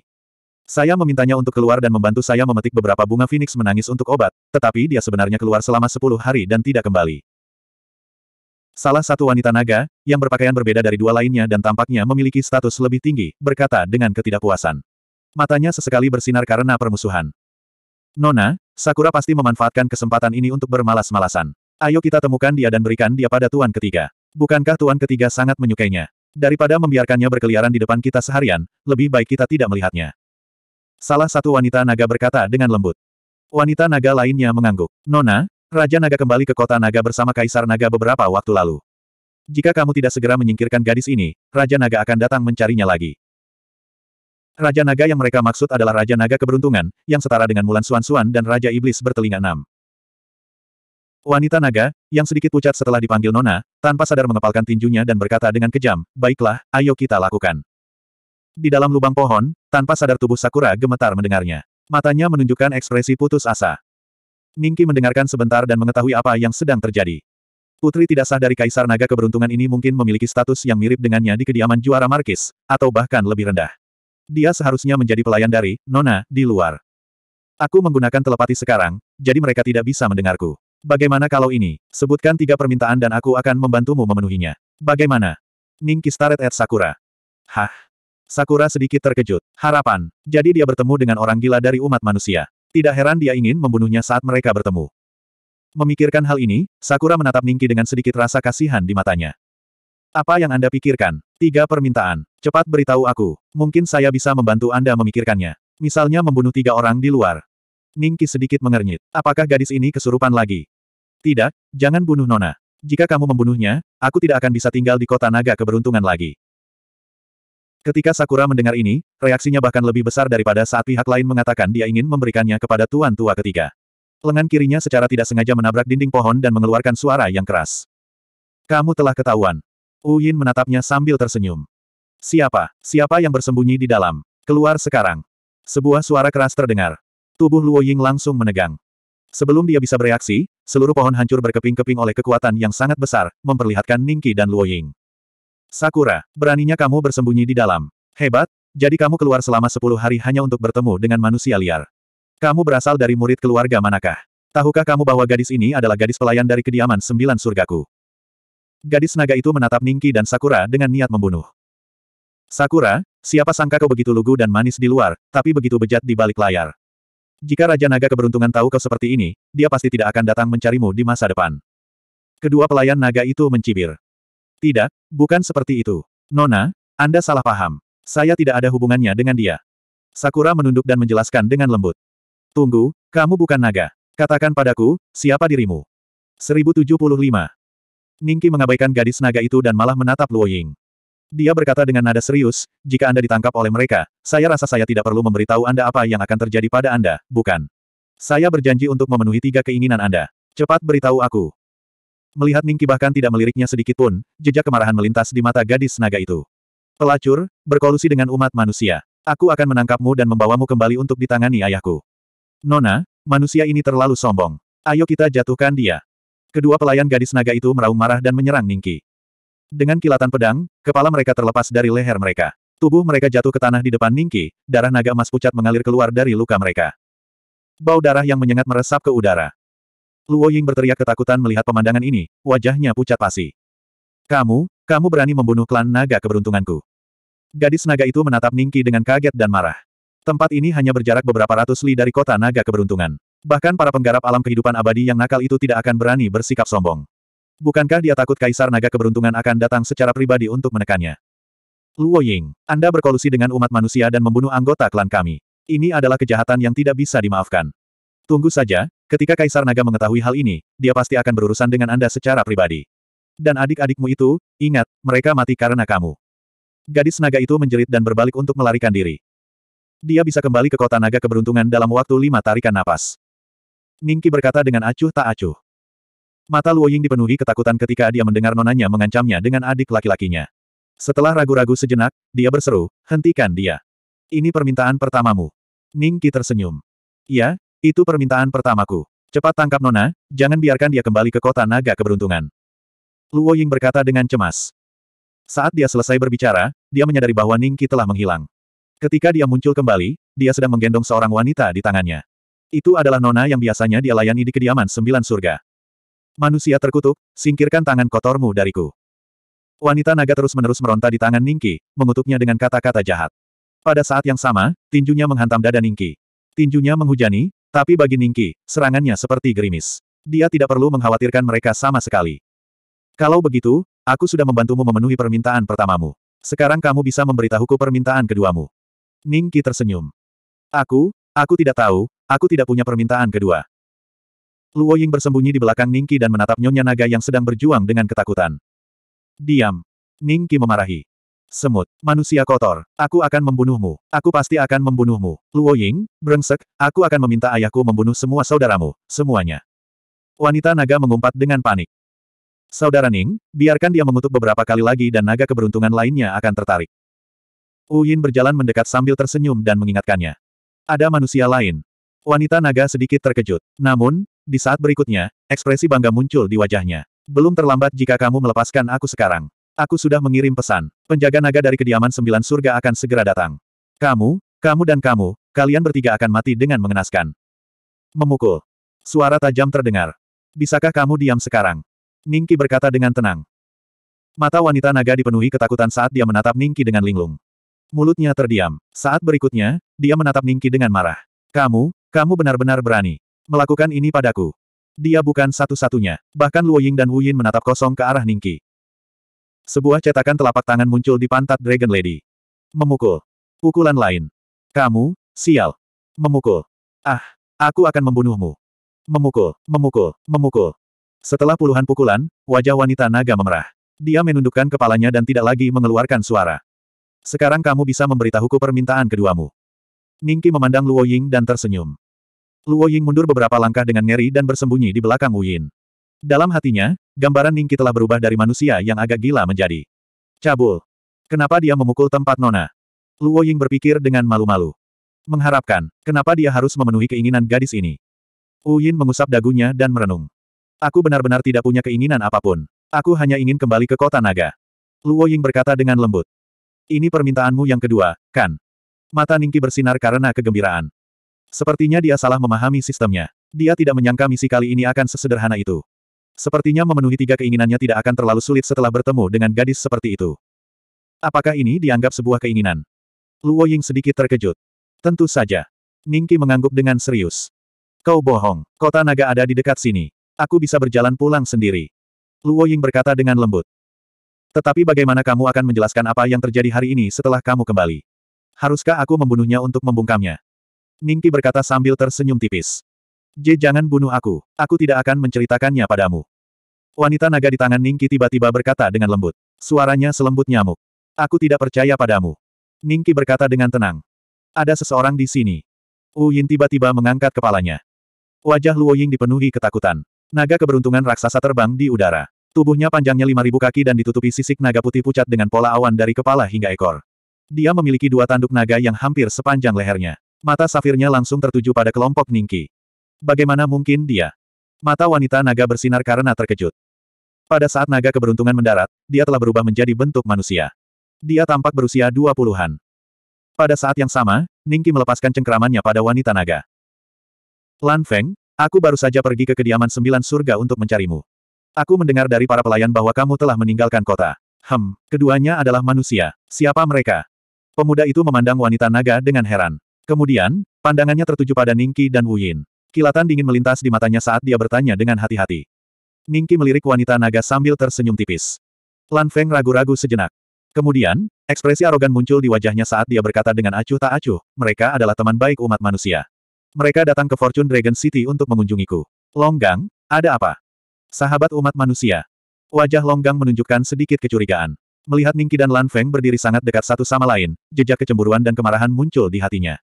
Saya memintanya untuk keluar dan membantu saya memetik beberapa bunga Phoenix menangis untuk obat, tetapi dia sebenarnya keluar selama sepuluh hari dan tidak kembali. Salah satu wanita naga, yang berpakaian berbeda dari dua lainnya dan tampaknya memiliki status lebih tinggi, berkata dengan ketidakpuasan. Matanya sesekali bersinar karena permusuhan. Nona, Sakura pasti memanfaatkan kesempatan ini untuk bermalas-malasan. Ayo kita temukan dia dan berikan dia pada tuan ketiga. Bukankah tuan ketiga sangat menyukainya? Daripada membiarkannya berkeliaran di depan kita seharian, lebih baik kita tidak melihatnya. Salah satu wanita naga berkata dengan lembut. Wanita naga lainnya mengangguk. Nona, Raja Naga kembali ke kota Naga bersama Kaisar Naga beberapa waktu lalu. Jika kamu tidak segera menyingkirkan gadis ini, Raja Naga akan datang mencarinya lagi. Raja Naga yang mereka maksud adalah Raja Naga keberuntungan, yang setara dengan Mulan Suan-Suan dan Raja Iblis bertelinga enam. Wanita naga, yang sedikit pucat setelah dipanggil Nona, tanpa sadar mengepalkan tinjunya dan berkata dengan kejam, baiklah, ayo kita lakukan. Di dalam lubang pohon, tanpa sadar tubuh Sakura gemetar mendengarnya. Matanya menunjukkan ekspresi putus asa. Ningki mendengarkan sebentar dan mengetahui apa yang sedang terjadi. Putri tidak sah dari Kaisar Naga keberuntungan ini mungkin memiliki status yang mirip dengannya di kediaman juara Markis, atau bahkan lebih rendah. Dia seharusnya menjadi pelayan dari, Nona, di luar. Aku menggunakan telepati sekarang, jadi mereka tidak bisa mendengarku. Bagaimana kalau ini, sebutkan tiga permintaan dan aku akan membantumu memenuhinya. Bagaimana? Ningki staret at Sakura. Hah? Sakura sedikit terkejut. Harapan. Jadi dia bertemu dengan orang gila dari umat manusia. Tidak heran dia ingin membunuhnya saat mereka bertemu. Memikirkan hal ini, Sakura menatap Ningki dengan sedikit rasa kasihan di matanya. Apa yang Anda pikirkan? Tiga permintaan. Cepat beritahu aku. Mungkin saya bisa membantu Anda memikirkannya. Misalnya membunuh tiga orang di luar. Ningki sedikit mengernyit. Apakah gadis ini kesurupan lagi? Tidak, jangan bunuh Nona. Jika kamu membunuhnya, aku tidak akan bisa tinggal di kota naga keberuntungan lagi. Ketika Sakura mendengar ini, reaksinya bahkan lebih besar daripada saat pihak lain mengatakan dia ingin memberikannya kepada tuan tua ketiga. Lengan kirinya secara tidak sengaja menabrak dinding pohon dan mengeluarkan suara yang keras. Kamu telah ketahuan. Uyin menatapnya sambil tersenyum. Siapa? Siapa yang bersembunyi di dalam? Keluar sekarang. Sebuah suara keras terdengar. Tubuh Luo Ying langsung menegang. Sebelum dia bisa bereaksi, seluruh pohon hancur berkeping-keping oleh kekuatan yang sangat besar, memperlihatkan Ningqi dan Luo Ying. Sakura, beraninya kamu bersembunyi di dalam. Hebat, jadi kamu keluar selama sepuluh hari hanya untuk bertemu dengan manusia liar. Kamu berasal dari murid keluarga manakah? Tahukah kamu bahwa gadis ini adalah gadis pelayan dari kediaman sembilan surgaku? Gadis naga itu menatap Ningki dan Sakura dengan niat membunuh. Sakura, siapa sangka kau begitu lugu dan manis di luar, tapi begitu bejat di balik layar. Jika Raja Naga keberuntungan tahu kau seperti ini, dia pasti tidak akan datang mencarimu di masa depan. Kedua pelayan naga itu mencibir. Tidak, bukan seperti itu. Nona, Anda salah paham. Saya tidak ada hubungannya dengan dia. Sakura menunduk dan menjelaskan dengan lembut. Tunggu, kamu bukan naga. Katakan padaku, siapa dirimu? 1075. Ningki mengabaikan gadis naga itu dan malah menatap Luo Ying. Dia berkata dengan nada serius, jika Anda ditangkap oleh mereka, saya rasa saya tidak perlu memberitahu Anda apa yang akan terjadi pada Anda, bukan? Saya berjanji untuk memenuhi tiga keinginan Anda. Cepat beritahu aku. Melihat Ningki bahkan tidak meliriknya sedikit pun, jejak kemarahan melintas di mata gadis naga itu. Pelacur, berkolusi dengan umat manusia. Aku akan menangkapmu dan membawamu kembali untuk ditangani ayahku. Nona, manusia ini terlalu sombong. Ayo kita jatuhkan dia. Kedua pelayan gadis naga itu meraung marah dan menyerang Ningki. Dengan kilatan pedang, kepala mereka terlepas dari leher mereka. Tubuh mereka jatuh ke tanah di depan Ningki, darah naga emas pucat mengalir keluar dari luka mereka. Bau darah yang menyengat meresap ke udara. Luo Ying berteriak ketakutan melihat pemandangan ini, wajahnya pucat pasi. Kamu, kamu berani membunuh klan naga keberuntunganku. Gadis naga itu menatap Ningki dengan kaget dan marah. Tempat ini hanya berjarak beberapa ratus li dari kota naga keberuntungan. Bahkan para penggarap alam kehidupan abadi yang nakal itu tidak akan berani bersikap sombong. Bukankah dia takut kaisar naga keberuntungan akan datang secara pribadi untuk menekannya? Luo Ying, Anda berkolusi dengan umat manusia dan membunuh anggota klan kami. Ini adalah kejahatan yang tidak bisa dimaafkan. Tunggu saja, Ketika Kaisar Naga mengetahui hal ini, dia pasti akan berurusan dengan Anda secara pribadi. Dan adik-adikmu itu, ingat, mereka mati karena kamu. Gadis naga itu menjerit dan berbalik untuk melarikan diri. Dia bisa kembali ke kota naga keberuntungan dalam waktu lima tarikan napas. Ningki berkata dengan acuh tak acuh. Mata Luo Ying dipenuhi ketakutan ketika dia mendengar nonanya mengancamnya dengan adik laki-lakinya. Setelah ragu-ragu sejenak, dia berseru, hentikan dia. Ini permintaan pertamamu. Ningki tersenyum. Ya, itu permintaan pertamaku. Cepat tangkap Nona, jangan biarkan dia kembali ke kota naga keberuntungan. Luo Ying berkata dengan cemas. Saat dia selesai berbicara, dia menyadari bahwa Ningki telah menghilang. Ketika dia muncul kembali, dia sedang menggendong seorang wanita di tangannya. Itu adalah Nona yang biasanya dia layani di kediaman sembilan surga. Manusia terkutuk, singkirkan tangan kotormu dariku. Wanita naga terus-menerus meronta di tangan Ningki, mengutuknya dengan kata-kata jahat. Pada saat yang sama, tinjunya menghantam dada Ningki. Tinjunya menghujani, tapi bagi Ningki, serangannya seperti gerimis. Dia tidak perlu mengkhawatirkan mereka sama sekali. Kalau begitu, aku sudah membantumu memenuhi permintaan pertamamu. Sekarang kamu bisa memberitahuku permintaan keduamu. Ningki tersenyum. Aku, aku tidak tahu, aku tidak punya permintaan kedua. Luo Ying bersembunyi di belakang Ningki dan menatap Nyonya Naga yang sedang berjuang dengan ketakutan. Diam. Ningki memarahi. Semut, manusia kotor, aku akan membunuhmu, aku pasti akan membunuhmu. Luo Ying, brengsek, aku akan meminta ayahku membunuh semua saudaramu, semuanya. Wanita naga mengumpat dengan panik. Saudara Ning, biarkan dia mengutuk beberapa kali lagi dan naga keberuntungan lainnya akan tertarik. Uyin berjalan mendekat sambil tersenyum dan mengingatkannya. Ada manusia lain. Wanita naga sedikit terkejut. Namun, di saat berikutnya, ekspresi bangga muncul di wajahnya. Belum terlambat jika kamu melepaskan aku sekarang. Aku sudah mengirim pesan. Penjaga naga dari kediaman sembilan surga akan segera datang. Kamu, kamu dan kamu, kalian bertiga akan mati dengan mengenaskan. Memukul. Suara tajam terdengar. Bisakah kamu diam sekarang? Ningki berkata dengan tenang. Mata wanita naga dipenuhi ketakutan saat dia menatap Ningki dengan linglung. Mulutnya terdiam. Saat berikutnya, dia menatap Ningki dengan marah. Kamu, kamu benar-benar berani. Melakukan ini padaku. Dia bukan satu-satunya. Bahkan Luo Ying dan Wu Yin menatap kosong ke arah Ningki. Sebuah cetakan telapak tangan muncul di pantat Dragon Lady. Memukul. Pukulan lain. Kamu, sial. Memukul. Ah, aku akan membunuhmu. Memukul, memukul, memukul. Setelah puluhan pukulan, wajah wanita naga memerah. Dia menundukkan kepalanya dan tidak lagi mengeluarkan suara. Sekarang kamu bisa memberitahuku permintaan keduamu. Ningki memandang Luo Ying dan tersenyum. Luo Ying mundur beberapa langkah dengan ngeri dan bersembunyi di belakang Wu Yin. Dalam hatinya, gambaran Ningki telah berubah dari manusia yang agak gila menjadi cabul. Kenapa dia memukul tempat Nona? Luo Ying berpikir dengan malu-malu. Mengharapkan, kenapa dia harus memenuhi keinginan gadis ini? Uyin mengusap dagunya dan merenung. Aku benar-benar tidak punya keinginan apapun. Aku hanya ingin kembali ke kota naga. Luo Ying berkata dengan lembut. Ini permintaanmu yang kedua, kan? Mata Ningki bersinar karena kegembiraan. Sepertinya dia salah memahami sistemnya. Dia tidak menyangka misi kali ini akan sesederhana itu. Sepertinya memenuhi tiga keinginannya tidak akan terlalu sulit setelah bertemu dengan gadis seperti itu. Apakah ini dianggap sebuah keinginan? Luo Ying sedikit terkejut. Tentu saja. Ningki mengangguk dengan serius. Kau bohong, kota naga ada di dekat sini. Aku bisa berjalan pulang sendiri. Luo Ying berkata dengan lembut. Tetapi bagaimana kamu akan menjelaskan apa yang terjadi hari ini setelah kamu kembali? Haruskah aku membunuhnya untuk membungkamnya? Ningki berkata sambil tersenyum tipis. J jangan bunuh aku, aku tidak akan menceritakannya padamu. Wanita naga di tangan Ningki tiba-tiba berkata dengan lembut. Suaranya selembut nyamuk. Aku tidak percaya padamu. Ningki berkata dengan tenang. Ada seseorang di sini. Wu Yin tiba-tiba mengangkat kepalanya. Wajah Luo Ying dipenuhi ketakutan. Naga keberuntungan raksasa terbang di udara. Tubuhnya panjangnya 5.000 kaki dan ditutupi sisik naga putih pucat dengan pola awan dari kepala hingga ekor. Dia memiliki dua tanduk naga yang hampir sepanjang lehernya. Mata safirnya langsung tertuju pada kelompok Ningki. Bagaimana mungkin dia? Mata wanita naga bersinar karena terkejut. Pada saat naga keberuntungan mendarat, dia telah berubah menjadi bentuk manusia. Dia tampak berusia dua puluhan. Pada saat yang sama, Ningki melepaskan cengkeramannya pada wanita naga. Lan Feng, aku baru saja pergi ke kediaman sembilan surga untuk mencarimu. Aku mendengar dari para pelayan bahwa kamu telah meninggalkan kota. Hem, keduanya adalah manusia. Siapa mereka? Pemuda itu memandang wanita naga dengan heran. Kemudian, pandangannya tertuju pada Ningki dan Wu Yin. Kilatan dingin melintas di matanya saat dia bertanya dengan hati-hati. Ningki melirik wanita naga sambil tersenyum tipis. Lan Feng ragu-ragu sejenak. Kemudian, ekspresi arogan muncul di wajahnya saat dia berkata dengan acuh tak acuh, mereka adalah teman baik umat manusia. Mereka datang ke Fortune Dragon City untuk mengunjungiku. Longgang, ada apa? Sahabat umat manusia. Wajah Longgang menunjukkan sedikit kecurigaan. Melihat Ningki dan Lan Feng berdiri sangat dekat satu sama lain, jejak kecemburuan dan kemarahan muncul di hatinya.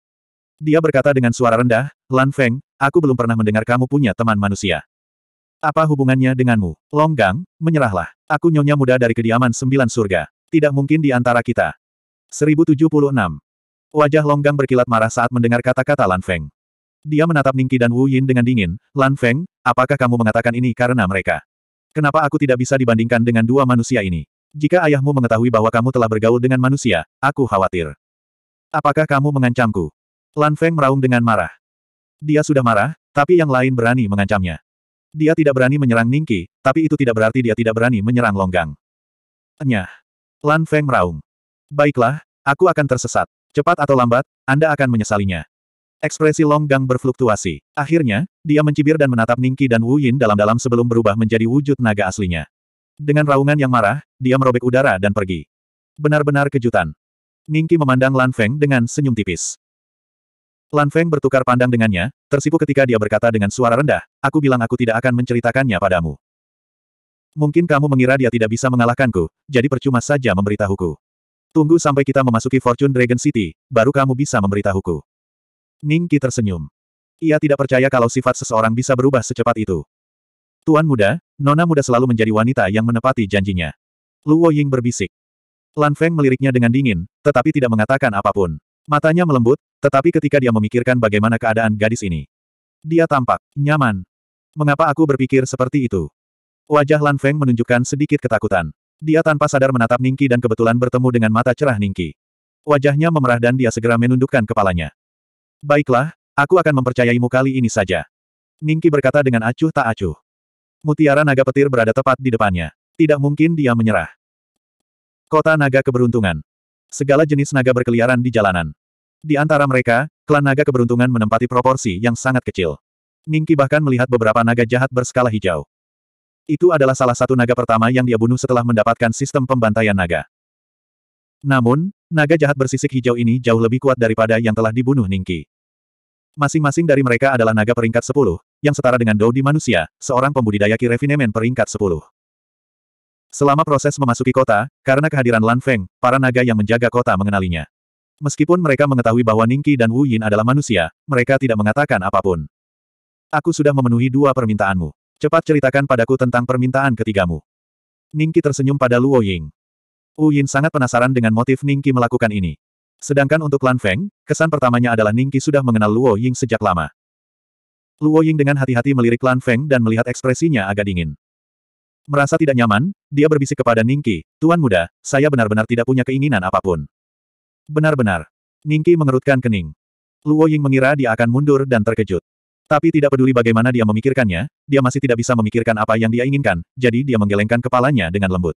Dia berkata dengan suara rendah, Lan Feng, aku belum pernah mendengar kamu punya teman manusia. Apa hubungannya denganmu? Longgang, menyerahlah. Aku nyonya muda dari kediaman sembilan surga. Tidak mungkin di antara kita. 1076. Wajah Longgang berkilat marah saat mendengar kata-kata Lan Feng. Dia menatap Ningki dan Wu Yin dengan dingin. Lan Feng, apakah kamu mengatakan ini karena mereka? Kenapa aku tidak bisa dibandingkan dengan dua manusia ini? Jika ayahmu mengetahui bahwa kamu telah bergaul dengan manusia, aku khawatir. Apakah kamu mengancamku? Lan Feng meraung dengan marah. Dia sudah marah, tapi yang lain berani mengancamnya. Dia tidak berani menyerang Ningki, tapi itu tidak berarti dia tidak berani menyerang Longgang. Nyah. Lan Feng meraung. Baiklah, aku akan tersesat. Cepat atau lambat, Anda akan menyesalinya. Ekspresi Longgang berfluktuasi. Akhirnya, dia mencibir dan menatap Ningki dan Wu Yin dalam-dalam sebelum berubah menjadi wujud naga aslinya. Dengan raungan yang marah, dia merobek udara dan pergi. Benar-benar kejutan. Ningki memandang Lan Feng dengan senyum tipis. Lan Feng bertukar pandang dengannya, tersipu ketika dia berkata dengan suara rendah, aku bilang aku tidak akan menceritakannya padamu. Mungkin kamu mengira dia tidak bisa mengalahkanku, jadi percuma saja memberitahuku. Tunggu sampai kita memasuki Fortune Dragon City, baru kamu bisa memberitahuku. Ning Qi tersenyum. Ia tidak percaya kalau sifat seseorang bisa berubah secepat itu. Tuan muda, nona muda selalu menjadi wanita yang menepati janjinya. Luo Ying berbisik. Lan Feng meliriknya dengan dingin, tetapi tidak mengatakan apapun. Matanya melembut, tetapi ketika dia memikirkan bagaimana keadaan gadis ini, dia tampak nyaman. Mengapa aku berpikir seperti itu? Wajah Lan Feng menunjukkan sedikit ketakutan. Dia tanpa sadar menatap Ningki dan kebetulan bertemu dengan mata cerah Ningki. Wajahnya memerah dan dia segera menundukkan kepalanya. Baiklah, aku akan mempercayaimu kali ini saja. Ningki berkata dengan acuh tak acuh. Mutiara naga petir berada tepat di depannya. Tidak mungkin dia menyerah. Kota naga keberuntungan. Segala jenis naga berkeliaran di jalanan. Di antara mereka, klan naga keberuntungan menempati proporsi yang sangat kecil. Ningki bahkan melihat beberapa naga jahat berskala hijau. Itu adalah salah satu naga pertama yang dia bunuh setelah mendapatkan sistem pembantaian naga. Namun, naga jahat bersisik hijau ini jauh lebih kuat daripada yang telah dibunuh Ningki. Masing-masing dari mereka adalah naga peringkat 10, yang setara dengan Dou di manusia, seorang pembudidaya Kirevinemen peringkat 10. Selama proses memasuki kota, karena kehadiran Lan Feng, para naga yang menjaga kota mengenalinya. Meskipun mereka mengetahui bahwa Ningqi dan Wu Yin adalah manusia, mereka tidak mengatakan apapun. Aku sudah memenuhi dua permintaanmu. Cepat ceritakan padaku tentang permintaan ketigamu. Ningqi tersenyum pada Luo Ying. Wu Yin sangat penasaran dengan motif Ningqi melakukan ini. Sedangkan untuk Lan Feng, kesan pertamanya adalah Ningqi sudah mengenal Luo Ying sejak lama. Luo Ying dengan hati-hati melirik Lan Feng dan melihat ekspresinya agak dingin. Merasa tidak nyaman, dia berbisik kepada Ningki, Tuan Muda, saya benar-benar tidak punya keinginan apapun. Benar-benar. Ningki mengerutkan kening. Luo Ying mengira dia akan mundur dan terkejut. Tapi tidak peduli bagaimana dia memikirkannya, dia masih tidak bisa memikirkan apa yang dia inginkan, jadi dia menggelengkan kepalanya dengan lembut.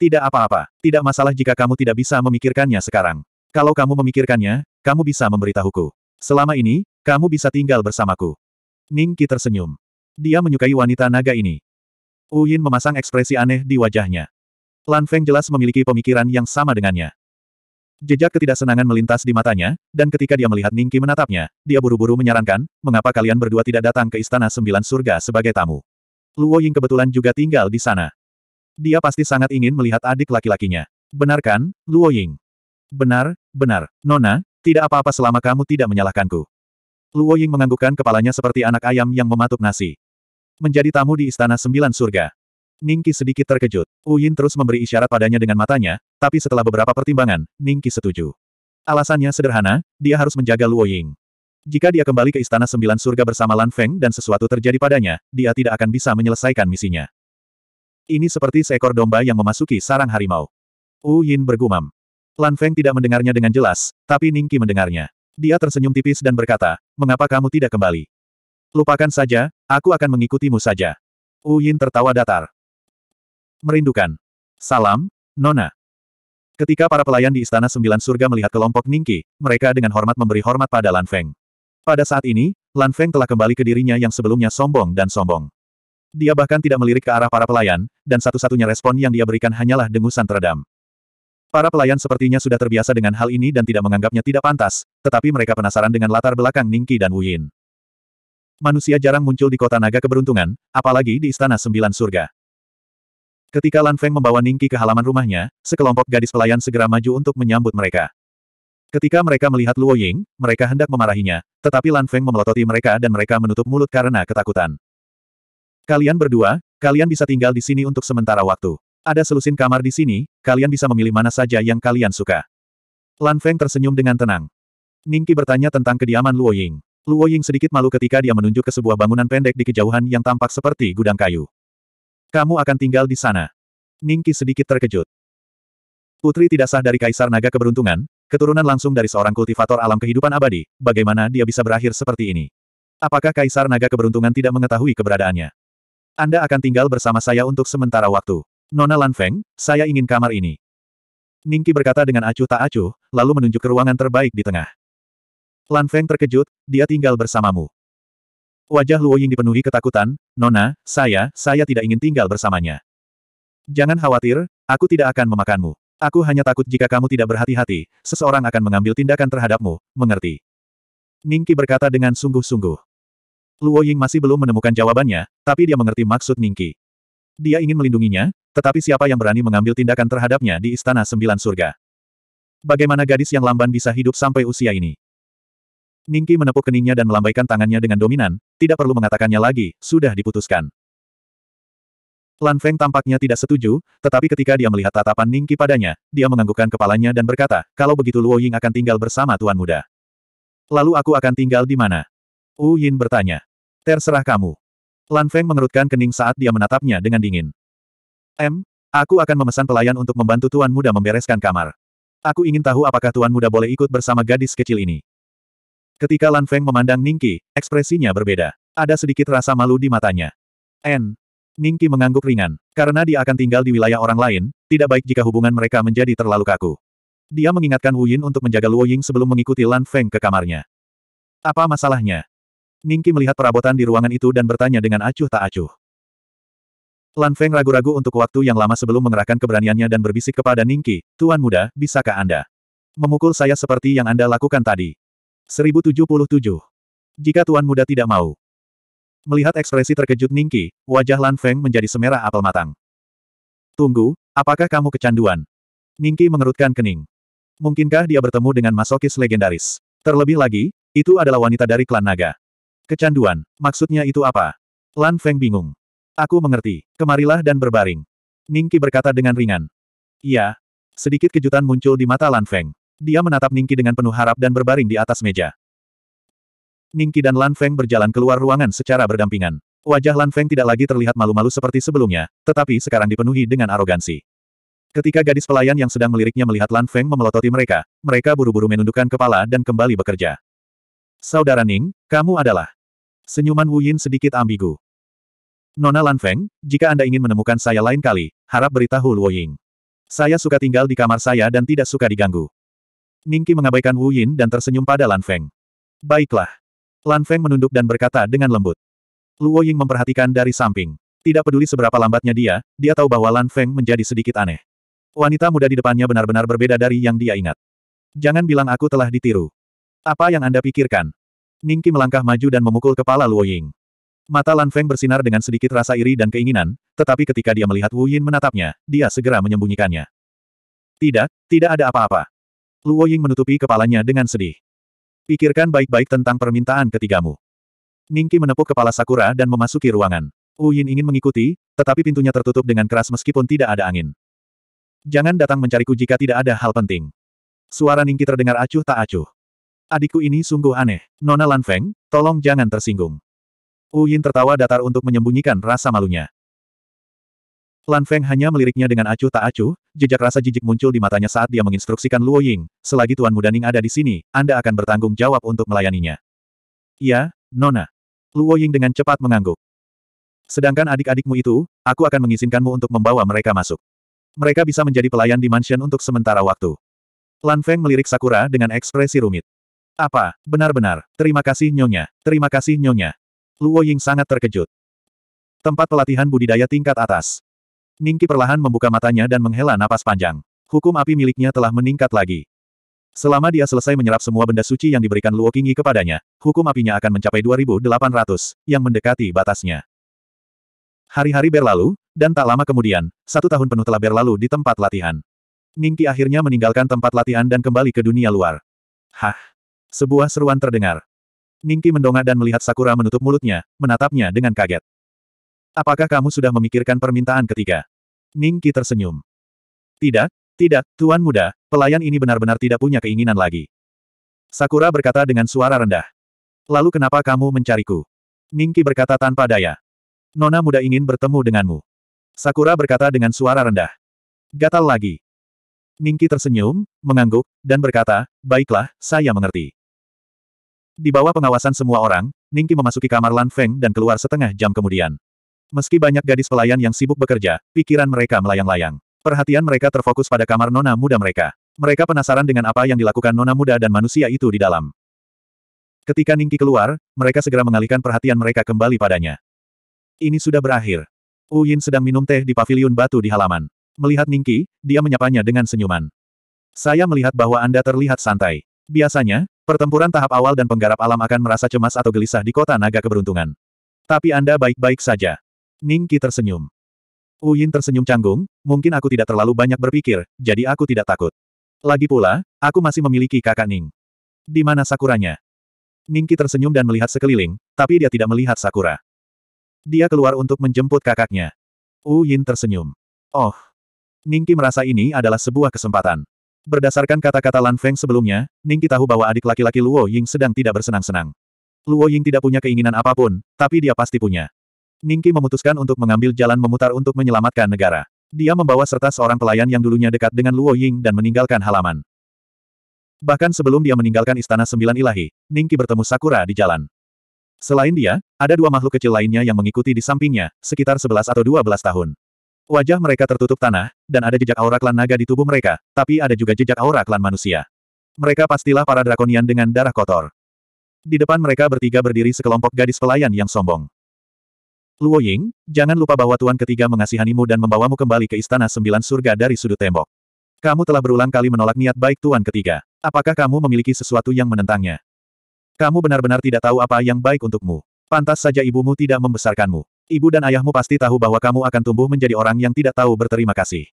Tidak apa-apa, tidak masalah jika kamu tidak bisa memikirkannya sekarang. Kalau kamu memikirkannya, kamu bisa memberitahuku. Selama ini, kamu bisa tinggal bersamaku. Ningki tersenyum. Dia menyukai wanita naga ini. Uyin memasang ekspresi aneh di wajahnya. Lan Feng jelas memiliki pemikiran yang sama dengannya. Jejak ketidaksenangan melintas di matanya, dan ketika dia melihat Ningki menatapnya, dia buru-buru menyarankan, mengapa kalian berdua tidak datang ke Istana Sembilan Surga sebagai tamu. Luo Ying kebetulan juga tinggal di sana. Dia pasti sangat ingin melihat adik laki-lakinya. Benar kan, Luo Ying? Benar, benar. Nona, tidak apa-apa selama kamu tidak menyalahkanku. Luo Ying menganggukkan kepalanya seperti anak ayam yang mematuk nasi. Menjadi tamu di Istana Sembilan Surga. Ningki sedikit terkejut. Uyin terus memberi isyarat padanya dengan matanya, tapi setelah beberapa pertimbangan, Ningki setuju. Alasannya sederhana, dia harus menjaga Luo Ying. Jika dia kembali ke Istana Sembilan Surga bersama Lan Feng dan sesuatu terjadi padanya, dia tidak akan bisa menyelesaikan misinya. Ini seperti seekor domba yang memasuki sarang harimau. Yin bergumam. Lan Feng tidak mendengarnya dengan jelas, tapi Ningki mendengarnya. Dia tersenyum tipis dan berkata, mengapa kamu tidak kembali? Lupakan saja, aku akan mengikutimu saja. Uyin tertawa datar. Merindukan. Salam, Nona. Ketika para pelayan di Istana Sembilan Surga melihat kelompok Ningki, mereka dengan hormat memberi hormat pada Lan Feng. Pada saat ini, Lan Feng telah kembali ke dirinya yang sebelumnya sombong dan sombong. Dia bahkan tidak melirik ke arah para pelayan, dan satu-satunya respon yang dia berikan hanyalah dengusan teredam. Para pelayan sepertinya sudah terbiasa dengan hal ini dan tidak menganggapnya tidak pantas, tetapi mereka penasaran dengan latar belakang Ningki dan Wuyin. Manusia jarang muncul di kota naga keberuntungan, apalagi di istana sembilan surga. Ketika Lan Feng membawa Ningki ke halaman rumahnya, sekelompok gadis pelayan segera maju untuk menyambut mereka. Ketika mereka melihat Luo Ying, mereka hendak memarahinya, tetapi Lan Feng memelototi mereka dan mereka menutup mulut karena ketakutan. Kalian berdua, kalian bisa tinggal di sini untuk sementara waktu. Ada selusin kamar di sini, kalian bisa memilih mana saja yang kalian suka. Lan Feng tersenyum dengan tenang. Ningki bertanya tentang kediaman Luo Ying. Luo Ying sedikit malu ketika dia menunjuk ke sebuah bangunan pendek di kejauhan yang tampak seperti gudang kayu. Kamu akan tinggal di sana. Ningki sedikit terkejut. Putri tidak sah dari Kaisar Naga Keberuntungan, keturunan langsung dari seorang kultivator alam kehidupan abadi, bagaimana dia bisa berakhir seperti ini? Apakah Kaisar Naga Keberuntungan tidak mengetahui keberadaannya? Anda akan tinggal bersama saya untuk sementara waktu. Nona Lanfeng, saya ingin kamar ini. Ningki berkata dengan acuh tak acuh, lalu menunjuk ke ruangan terbaik di tengah. Lan Feng terkejut, dia tinggal bersamamu. Wajah Luo Ying dipenuhi ketakutan, Nona, saya, saya tidak ingin tinggal bersamanya. Jangan khawatir, aku tidak akan memakanmu. Aku hanya takut jika kamu tidak berhati-hati, seseorang akan mengambil tindakan terhadapmu, mengerti? Ningki berkata dengan sungguh-sungguh. Luo Ying masih belum menemukan jawabannya, tapi dia mengerti maksud Ningki. Dia ingin melindunginya, tetapi siapa yang berani mengambil tindakan terhadapnya di Istana Sembilan Surga? Bagaimana gadis yang lamban bisa hidup sampai usia ini? Ningki menepuk keningnya dan melambaikan tangannya dengan dominan, tidak perlu mengatakannya lagi, sudah diputuskan. Lan Feng tampaknya tidak setuju, tetapi ketika dia melihat tatapan Ningki padanya, dia menganggukkan kepalanya dan berkata, kalau begitu Luo Ying akan tinggal bersama Tuan Muda. Lalu aku akan tinggal di mana? Wu Yin bertanya. Terserah kamu. Lan Feng mengerutkan kening saat dia menatapnya dengan dingin. M, aku akan memesan pelayan untuk membantu Tuan Muda membereskan kamar. Aku ingin tahu apakah Tuan Muda boleh ikut bersama gadis kecil ini. Ketika Lan Feng memandang Ningki, ekspresinya berbeda. Ada sedikit rasa malu di matanya. N. Ningki mengangguk ringan. Karena dia akan tinggal di wilayah orang lain, tidak baik jika hubungan mereka menjadi terlalu kaku. Dia mengingatkan Wu Yin untuk menjaga Luo Ying sebelum mengikuti Lan Feng ke kamarnya. Apa masalahnya? Ningki melihat perabotan di ruangan itu dan bertanya dengan acuh tak acuh. Lan Feng ragu-ragu untuk waktu yang lama sebelum mengerahkan keberaniannya dan berbisik kepada Ningki, Tuan Muda, bisakah Anda memukul saya seperti yang Anda lakukan tadi? 1077. Jika Tuan Muda tidak mau. Melihat ekspresi terkejut Ningki, wajah Lan Feng menjadi semerah apel matang. Tunggu, apakah kamu kecanduan? Ningki mengerutkan kening. Mungkinkah dia bertemu dengan masokis legendaris? Terlebih lagi, itu adalah wanita dari klan naga. Kecanduan, maksudnya itu apa? Lan Feng bingung. Aku mengerti, kemarilah dan berbaring. Ningki berkata dengan ringan. Iya. Sedikit kejutan muncul di mata Lan Feng. Dia menatap Ningki dengan penuh harap dan berbaring di atas meja. Ningki dan Lan Feng berjalan keluar ruangan secara berdampingan. Wajah Lan Feng tidak lagi terlihat malu-malu seperti sebelumnya, tetapi sekarang dipenuhi dengan arogansi. Ketika gadis pelayan yang sedang meliriknya melihat Lan Feng memelototi mereka, mereka buru-buru menundukkan kepala dan kembali bekerja. Saudara Ning, kamu adalah... Senyuman Wu Yin sedikit ambigu. Nona Lan Feng, jika Anda ingin menemukan saya lain kali, harap beritahu Luo Ying. Saya suka tinggal di kamar saya dan tidak suka diganggu. Ningki mengabaikan Wu Yin dan tersenyum pada Lan Feng. Baiklah. Lan Feng menunduk dan berkata dengan lembut. Luo Ying memperhatikan dari samping. Tidak peduli seberapa lambatnya dia, dia tahu bahwa Lan Feng menjadi sedikit aneh. Wanita muda di depannya benar-benar berbeda dari yang dia ingat. Jangan bilang aku telah ditiru. Apa yang Anda pikirkan? Ningki melangkah maju dan memukul kepala Luo Ying. Mata Lan Feng bersinar dengan sedikit rasa iri dan keinginan, tetapi ketika dia melihat Wu Yin menatapnya, dia segera menyembunyikannya. Tidak, tidak ada apa-apa. Luo Ying menutupi kepalanya dengan sedih. Pikirkan baik-baik tentang permintaan ketigamu. Ningki menepuk kepala Sakura dan memasuki ruangan. Yin ingin mengikuti, tetapi pintunya tertutup dengan keras meskipun tidak ada angin. Jangan datang mencariku jika tidak ada hal penting. Suara Ningki terdengar acuh tak acuh. Adikku ini sungguh aneh. Nona Lan Feng, tolong jangan tersinggung. Yin tertawa datar untuk menyembunyikan rasa malunya. Lan Feng hanya meliriknya dengan acuh tak acuh, Jejak rasa jijik muncul di matanya saat dia menginstruksikan Luo Ying, selagi Tuan Muda Ning ada di sini, Anda akan bertanggung jawab untuk melayaninya. Iya, Nona. Luo Ying dengan cepat mengangguk. Sedangkan adik-adikmu itu, aku akan mengizinkanmu untuk membawa mereka masuk. Mereka bisa menjadi pelayan di mansion untuk sementara waktu. Lan Feng melirik Sakura dengan ekspresi rumit. Apa, benar-benar, terima kasih Nyonya, terima kasih Nyonya. Luo Ying sangat terkejut. Tempat pelatihan budidaya tingkat atas. Ningki perlahan membuka matanya dan menghela napas panjang. Hukum api miliknya telah meningkat lagi. Selama dia selesai menyerap semua benda suci yang diberikan Luo Qingyi kepadanya, hukum apinya akan mencapai 2.800, yang mendekati batasnya. Hari-hari berlalu, dan tak lama kemudian, satu tahun penuh telah berlalu di tempat latihan. Ningki akhirnya meninggalkan tempat latihan dan kembali ke dunia luar. Hah! Sebuah seruan terdengar. Ningki mendongak dan melihat Sakura menutup mulutnya, menatapnya dengan kaget. Apakah kamu sudah memikirkan permintaan ketiga? Ning Qi tersenyum. Tidak, tidak, Tuan Muda, pelayan ini benar-benar tidak punya keinginan lagi. Sakura berkata dengan suara rendah. Lalu kenapa kamu mencariku? Ning Qi berkata tanpa daya. Nona muda ingin bertemu denganmu. Sakura berkata dengan suara rendah. Gatal lagi. Ning Qi tersenyum, mengangguk, dan berkata, baiklah, saya mengerti. Di bawah pengawasan semua orang, Ningki memasuki kamar Lan Feng dan keluar setengah jam kemudian. Meski banyak gadis pelayan yang sibuk bekerja, pikiran mereka melayang-layang. Perhatian mereka terfokus pada kamar nona muda mereka. Mereka penasaran dengan apa yang dilakukan nona muda dan manusia itu di dalam. Ketika Ningki keluar, mereka segera mengalihkan perhatian mereka kembali padanya. Ini sudah berakhir. Uyin sedang minum teh di paviliun batu di halaman. Melihat Ningki, dia menyapanya dengan senyuman. Saya melihat bahwa Anda terlihat santai. Biasanya, pertempuran tahap awal dan penggarap alam akan merasa cemas atau gelisah di kota naga keberuntungan. Tapi Anda baik-baik saja. Ning Qi tersenyum. Uyin tersenyum canggung, mungkin aku tidak terlalu banyak berpikir, jadi aku tidak takut. Lagi pula, aku masih memiliki kakak Ning. Di mana Sakuranya? Ning Qi tersenyum dan melihat sekeliling, tapi dia tidak melihat Sakura. Dia keluar untuk menjemput kakaknya. Uyin tersenyum. Oh. Ning merasa ini adalah sebuah kesempatan. Berdasarkan kata-kata Lan Feng sebelumnya, Ningki tahu bahwa adik laki-laki Luo Ying sedang tidak bersenang-senang. Luo Ying tidak punya keinginan apapun, tapi dia pasti punya. Ningki memutuskan untuk mengambil jalan memutar untuk menyelamatkan negara. Dia membawa serta seorang pelayan yang dulunya dekat dengan Luo Ying dan meninggalkan halaman. Bahkan sebelum dia meninggalkan Istana Sembilan Ilahi, Ningki bertemu Sakura di jalan. Selain dia, ada dua makhluk kecil lainnya yang mengikuti di sampingnya, sekitar 11 atau 12 tahun. Wajah mereka tertutup tanah, dan ada jejak aura klan naga di tubuh mereka, tapi ada juga jejak aura klan manusia. Mereka pastilah para drakonian dengan darah kotor. Di depan mereka bertiga berdiri sekelompok gadis pelayan yang sombong. Luo Ying, jangan lupa bahwa Tuan ketiga mengasihanimu dan membawamu kembali ke Istana Sembilan Surga dari sudut tembok. Kamu telah berulang kali menolak niat baik Tuan ketiga. Apakah kamu memiliki sesuatu yang menentangnya? Kamu benar-benar tidak tahu apa yang baik untukmu. Pantas saja ibumu tidak membesarkanmu. Ibu dan ayahmu pasti tahu bahwa kamu akan tumbuh menjadi orang yang tidak tahu berterima kasih.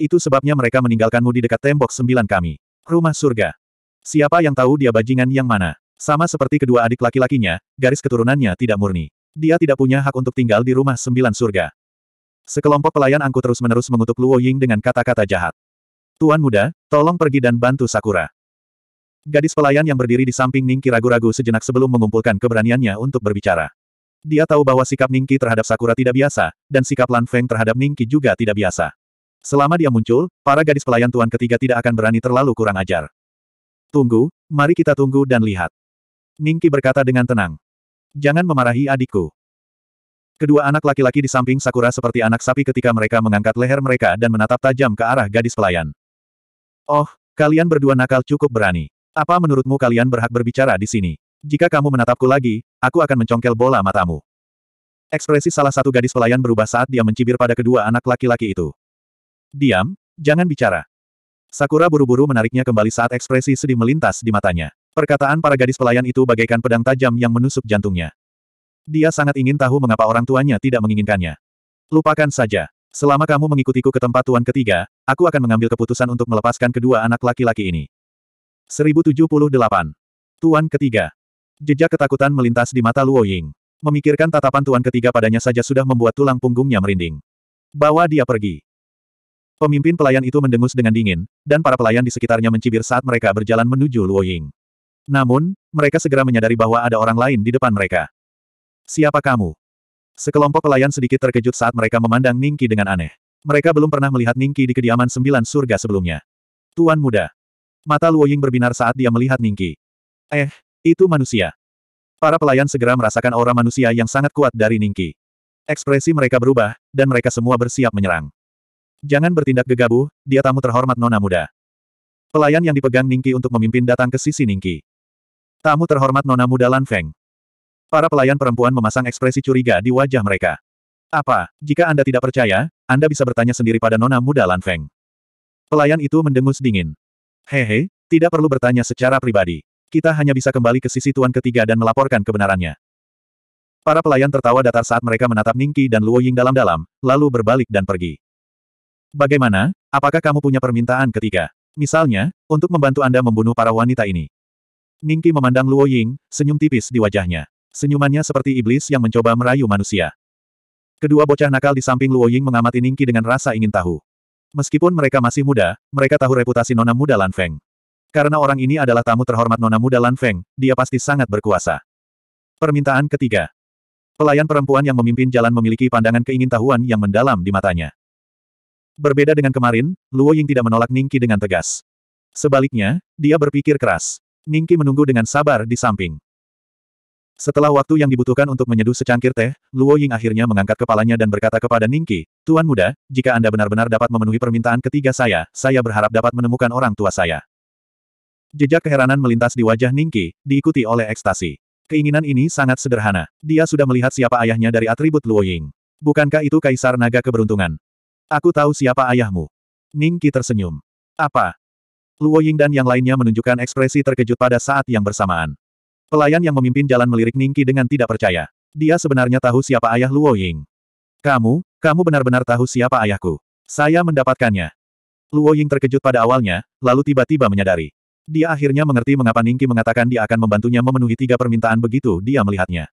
Itu sebabnya mereka meninggalkanmu di dekat tembok sembilan kami. Rumah surga. Siapa yang tahu dia bajingan yang mana? Sama seperti kedua adik laki-lakinya, garis keturunannya tidak murni. Dia tidak punya hak untuk tinggal di rumah sembilan surga. Sekelompok pelayan angku terus-menerus mengutuk Luo Ying dengan kata-kata jahat. Tuan muda, tolong pergi dan bantu Sakura. Gadis pelayan yang berdiri di samping Ningki ragu-ragu sejenak sebelum mengumpulkan keberaniannya untuk berbicara. Dia tahu bahwa sikap Ningki terhadap Sakura tidak biasa, dan sikap Lan Feng terhadap Ningki juga tidak biasa. Selama dia muncul, para gadis pelayan tuan ketiga tidak akan berani terlalu kurang ajar. Tunggu, mari kita tunggu dan lihat. Ningki berkata dengan tenang. Jangan memarahi adikku. Kedua anak laki-laki di samping Sakura seperti anak sapi ketika mereka mengangkat leher mereka dan menatap tajam ke arah gadis pelayan. Oh, kalian berdua nakal cukup berani. Apa menurutmu kalian berhak berbicara di sini? Jika kamu menatapku lagi, aku akan mencongkel bola matamu. Ekspresi salah satu gadis pelayan berubah saat dia mencibir pada kedua anak laki-laki itu. Diam, jangan bicara. Sakura buru-buru menariknya kembali saat ekspresi sedih melintas di matanya. Perkataan para gadis pelayan itu bagaikan pedang tajam yang menusuk jantungnya. Dia sangat ingin tahu mengapa orang tuanya tidak menginginkannya. Lupakan saja. Selama kamu mengikutiku ke tempat tuan ketiga, aku akan mengambil keputusan untuk melepaskan kedua anak laki-laki ini. 1078. Tuan ketiga. Jejak ketakutan melintas di mata Luo Ying. Memikirkan tatapan tuan ketiga padanya saja sudah membuat tulang punggungnya merinding. Bawa dia pergi. Pemimpin pelayan itu mendengus dengan dingin, dan para pelayan di sekitarnya mencibir saat mereka berjalan menuju Luo Ying. Namun, mereka segera menyadari bahwa ada orang lain di depan mereka. Siapa kamu? Sekelompok pelayan sedikit terkejut saat mereka memandang Ningki dengan aneh. Mereka belum pernah melihat Ningki di kediaman sembilan surga sebelumnya. Tuan muda. Mata Luoying berbinar saat dia melihat Ningki. Eh, itu manusia. Para pelayan segera merasakan aura manusia yang sangat kuat dari Ningki. Ekspresi mereka berubah, dan mereka semua bersiap menyerang. Jangan bertindak gegabah, dia tamu terhormat nona muda. Pelayan yang dipegang Ningki untuk memimpin datang ke sisi Ningki. Tamu terhormat Nona Muda Lan Feng. Para pelayan perempuan memasang ekspresi curiga di wajah mereka. Apa, jika Anda tidak percaya, Anda bisa bertanya sendiri pada Nona Muda Lan Feng. Pelayan itu mendengus dingin. Hehe, tidak perlu bertanya secara pribadi. Kita hanya bisa kembali ke sisi tuan ketiga dan melaporkan kebenarannya. Para pelayan tertawa datar saat mereka menatap Ningki dan Luo Ying dalam-dalam, lalu berbalik dan pergi. Bagaimana, apakah kamu punya permintaan ketiga? Misalnya, untuk membantu Anda membunuh para wanita ini. Ningki memandang Luo Ying, senyum tipis di wajahnya. Senyumannya seperti iblis yang mencoba merayu manusia. Kedua bocah nakal di samping Luo Ying mengamati Ningki dengan rasa ingin tahu. Meskipun mereka masih muda, mereka tahu reputasi nona muda Lan Feng. Karena orang ini adalah tamu terhormat nona muda Lan Feng, dia pasti sangat berkuasa. Permintaan ketiga. Pelayan perempuan yang memimpin jalan memiliki pandangan keingintahuan yang mendalam di matanya. Berbeda dengan kemarin, Luo Ying tidak menolak Ningki dengan tegas. Sebaliknya, dia berpikir keras. Ningki menunggu dengan sabar di samping. Setelah waktu yang dibutuhkan untuk menyeduh secangkir teh, Luo Ying akhirnya mengangkat kepalanya dan berkata kepada Ningki, Tuan muda, jika Anda benar-benar dapat memenuhi permintaan ketiga saya, saya berharap dapat menemukan orang tua saya. Jejak keheranan melintas di wajah Ningki, diikuti oleh ekstasi. Keinginan ini sangat sederhana. Dia sudah melihat siapa ayahnya dari atribut Luo Ying. Bukankah itu Kaisar Naga Keberuntungan? Aku tahu siapa ayahmu. Ningki tersenyum. Apa? Luo Ying dan yang lainnya menunjukkan ekspresi terkejut pada saat yang bersamaan. Pelayan yang memimpin jalan melirik Ningki dengan tidak percaya. Dia sebenarnya tahu siapa ayah Luo Ying. Kamu, kamu benar-benar tahu siapa ayahku. Saya mendapatkannya. Luo Ying terkejut pada awalnya, lalu tiba-tiba menyadari. Dia akhirnya mengerti mengapa Ningki mengatakan dia akan membantunya memenuhi tiga permintaan begitu dia melihatnya.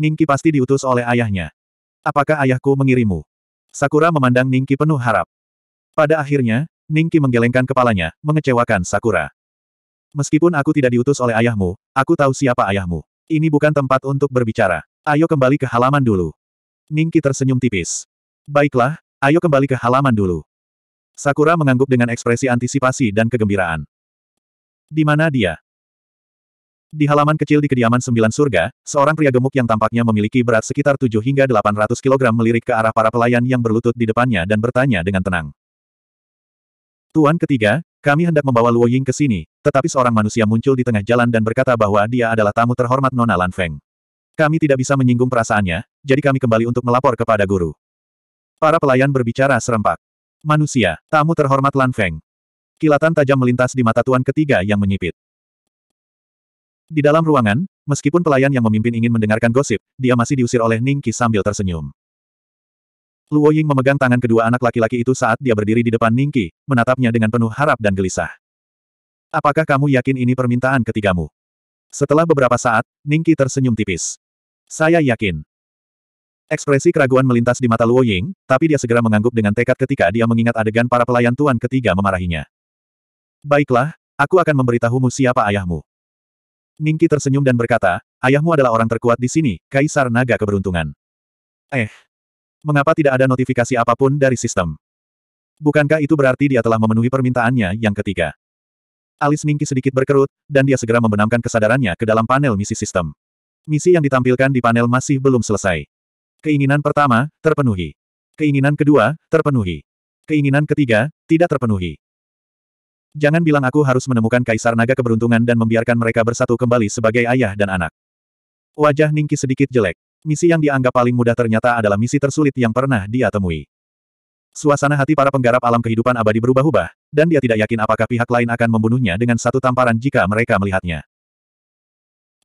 Ningki pasti diutus oleh ayahnya. Apakah ayahku mengirimu? Sakura memandang Ningki penuh harap. Pada akhirnya, Ningki menggelengkan kepalanya, mengecewakan Sakura. Meskipun aku tidak diutus oleh ayahmu, aku tahu siapa ayahmu. Ini bukan tempat untuk berbicara. Ayo kembali ke halaman dulu. Ningki tersenyum tipis. Baiklah, ayo kembali ke halaman dulu. Sakura mengangguk dengan ekspresi antisipasi dan kegembiraan. Di mana dia? Di halaman kecil di kediaman sembilan surga, seorang pria gemuk yang tampaknya memiliki berat sekitar 7 hingga 800 kg melirik ke arah para pelayan yang berlutut di depannya dan bertanya dengan tenang. Tuan ketiga, kami hendak membawa Luo Ying ke sini, tetapi seorang manusia muncul di tengah jalan dan berkata bahwa dia adalah tamu terhormat Nona Lan Feng. Kami tidak bisa menyinggung perasaannya, jadi kami kembali untuk melapor kepada guru. Para pelayan berbicara serempak. Manusia, tamu terhormat Lan Feng. Kilatan tajam melintas di mata tuan ketiga yang menyipit. Di dalam ruangan, meskipun pelayan yang memimpin ingin mendengarkan gosip, dia masih diusir oleh Ning Qi sambil tersenyum. Luo Ying memegang tangan kedua anak laki-laki itu saat dia berdiri di depan Ningki, menatapnya dengan penuh harap dan gelisah. Apakah kamu yakin ini permintaan ketigamu? Setelah beberapa saat, Ningki tersenyum tipis. Saya yakin. Ekspresi keraguan melintas di mata Luo Ying, tapi dia segera mengangguk dengan tekad ketika dia mengingat adegan para pelayan tuan ketiga memarahinya. Baiklah, aku akan memberitahumu siapa ayahmu. Ningki tersenyum dan berkata, ayahmu adalah orang terkuat di sini, Kaisar Naga Keberuntungan. Eh, Mengapa tidak ada notifikasi apapun dari sistem? Bukankah itu berarti dia telah memenuhi permintaannya yang ketiga? Alis Ningki sedikit berkerut, dan dia segera membenamkan kesadarannya ke dalam panel misi sistem. Misi yang ditampilkan di panel masih belum selesai. Keinginan pertama, terpenuhi. Keinginan kedua, terpenuhi. Keinginan ketiga, tidak terpenuhi. Jangan bilang aku harus menemukan Kaisar Naga Keberuntungan dan membiarkan mereka bersatu kembali sebagai ayah dan anak. Wajah Ningki sedikit jelek. Misi yang dianggap paling mudah ternyata adalah misi tersulit yang pernah dia temui. Suasana hati para penggarap alam kehidupan abadi berubah-ubah, dan dia tidak yakin apakah pihak lain akan membunuhnya dengan satu tamparan jika mereka melihatnya.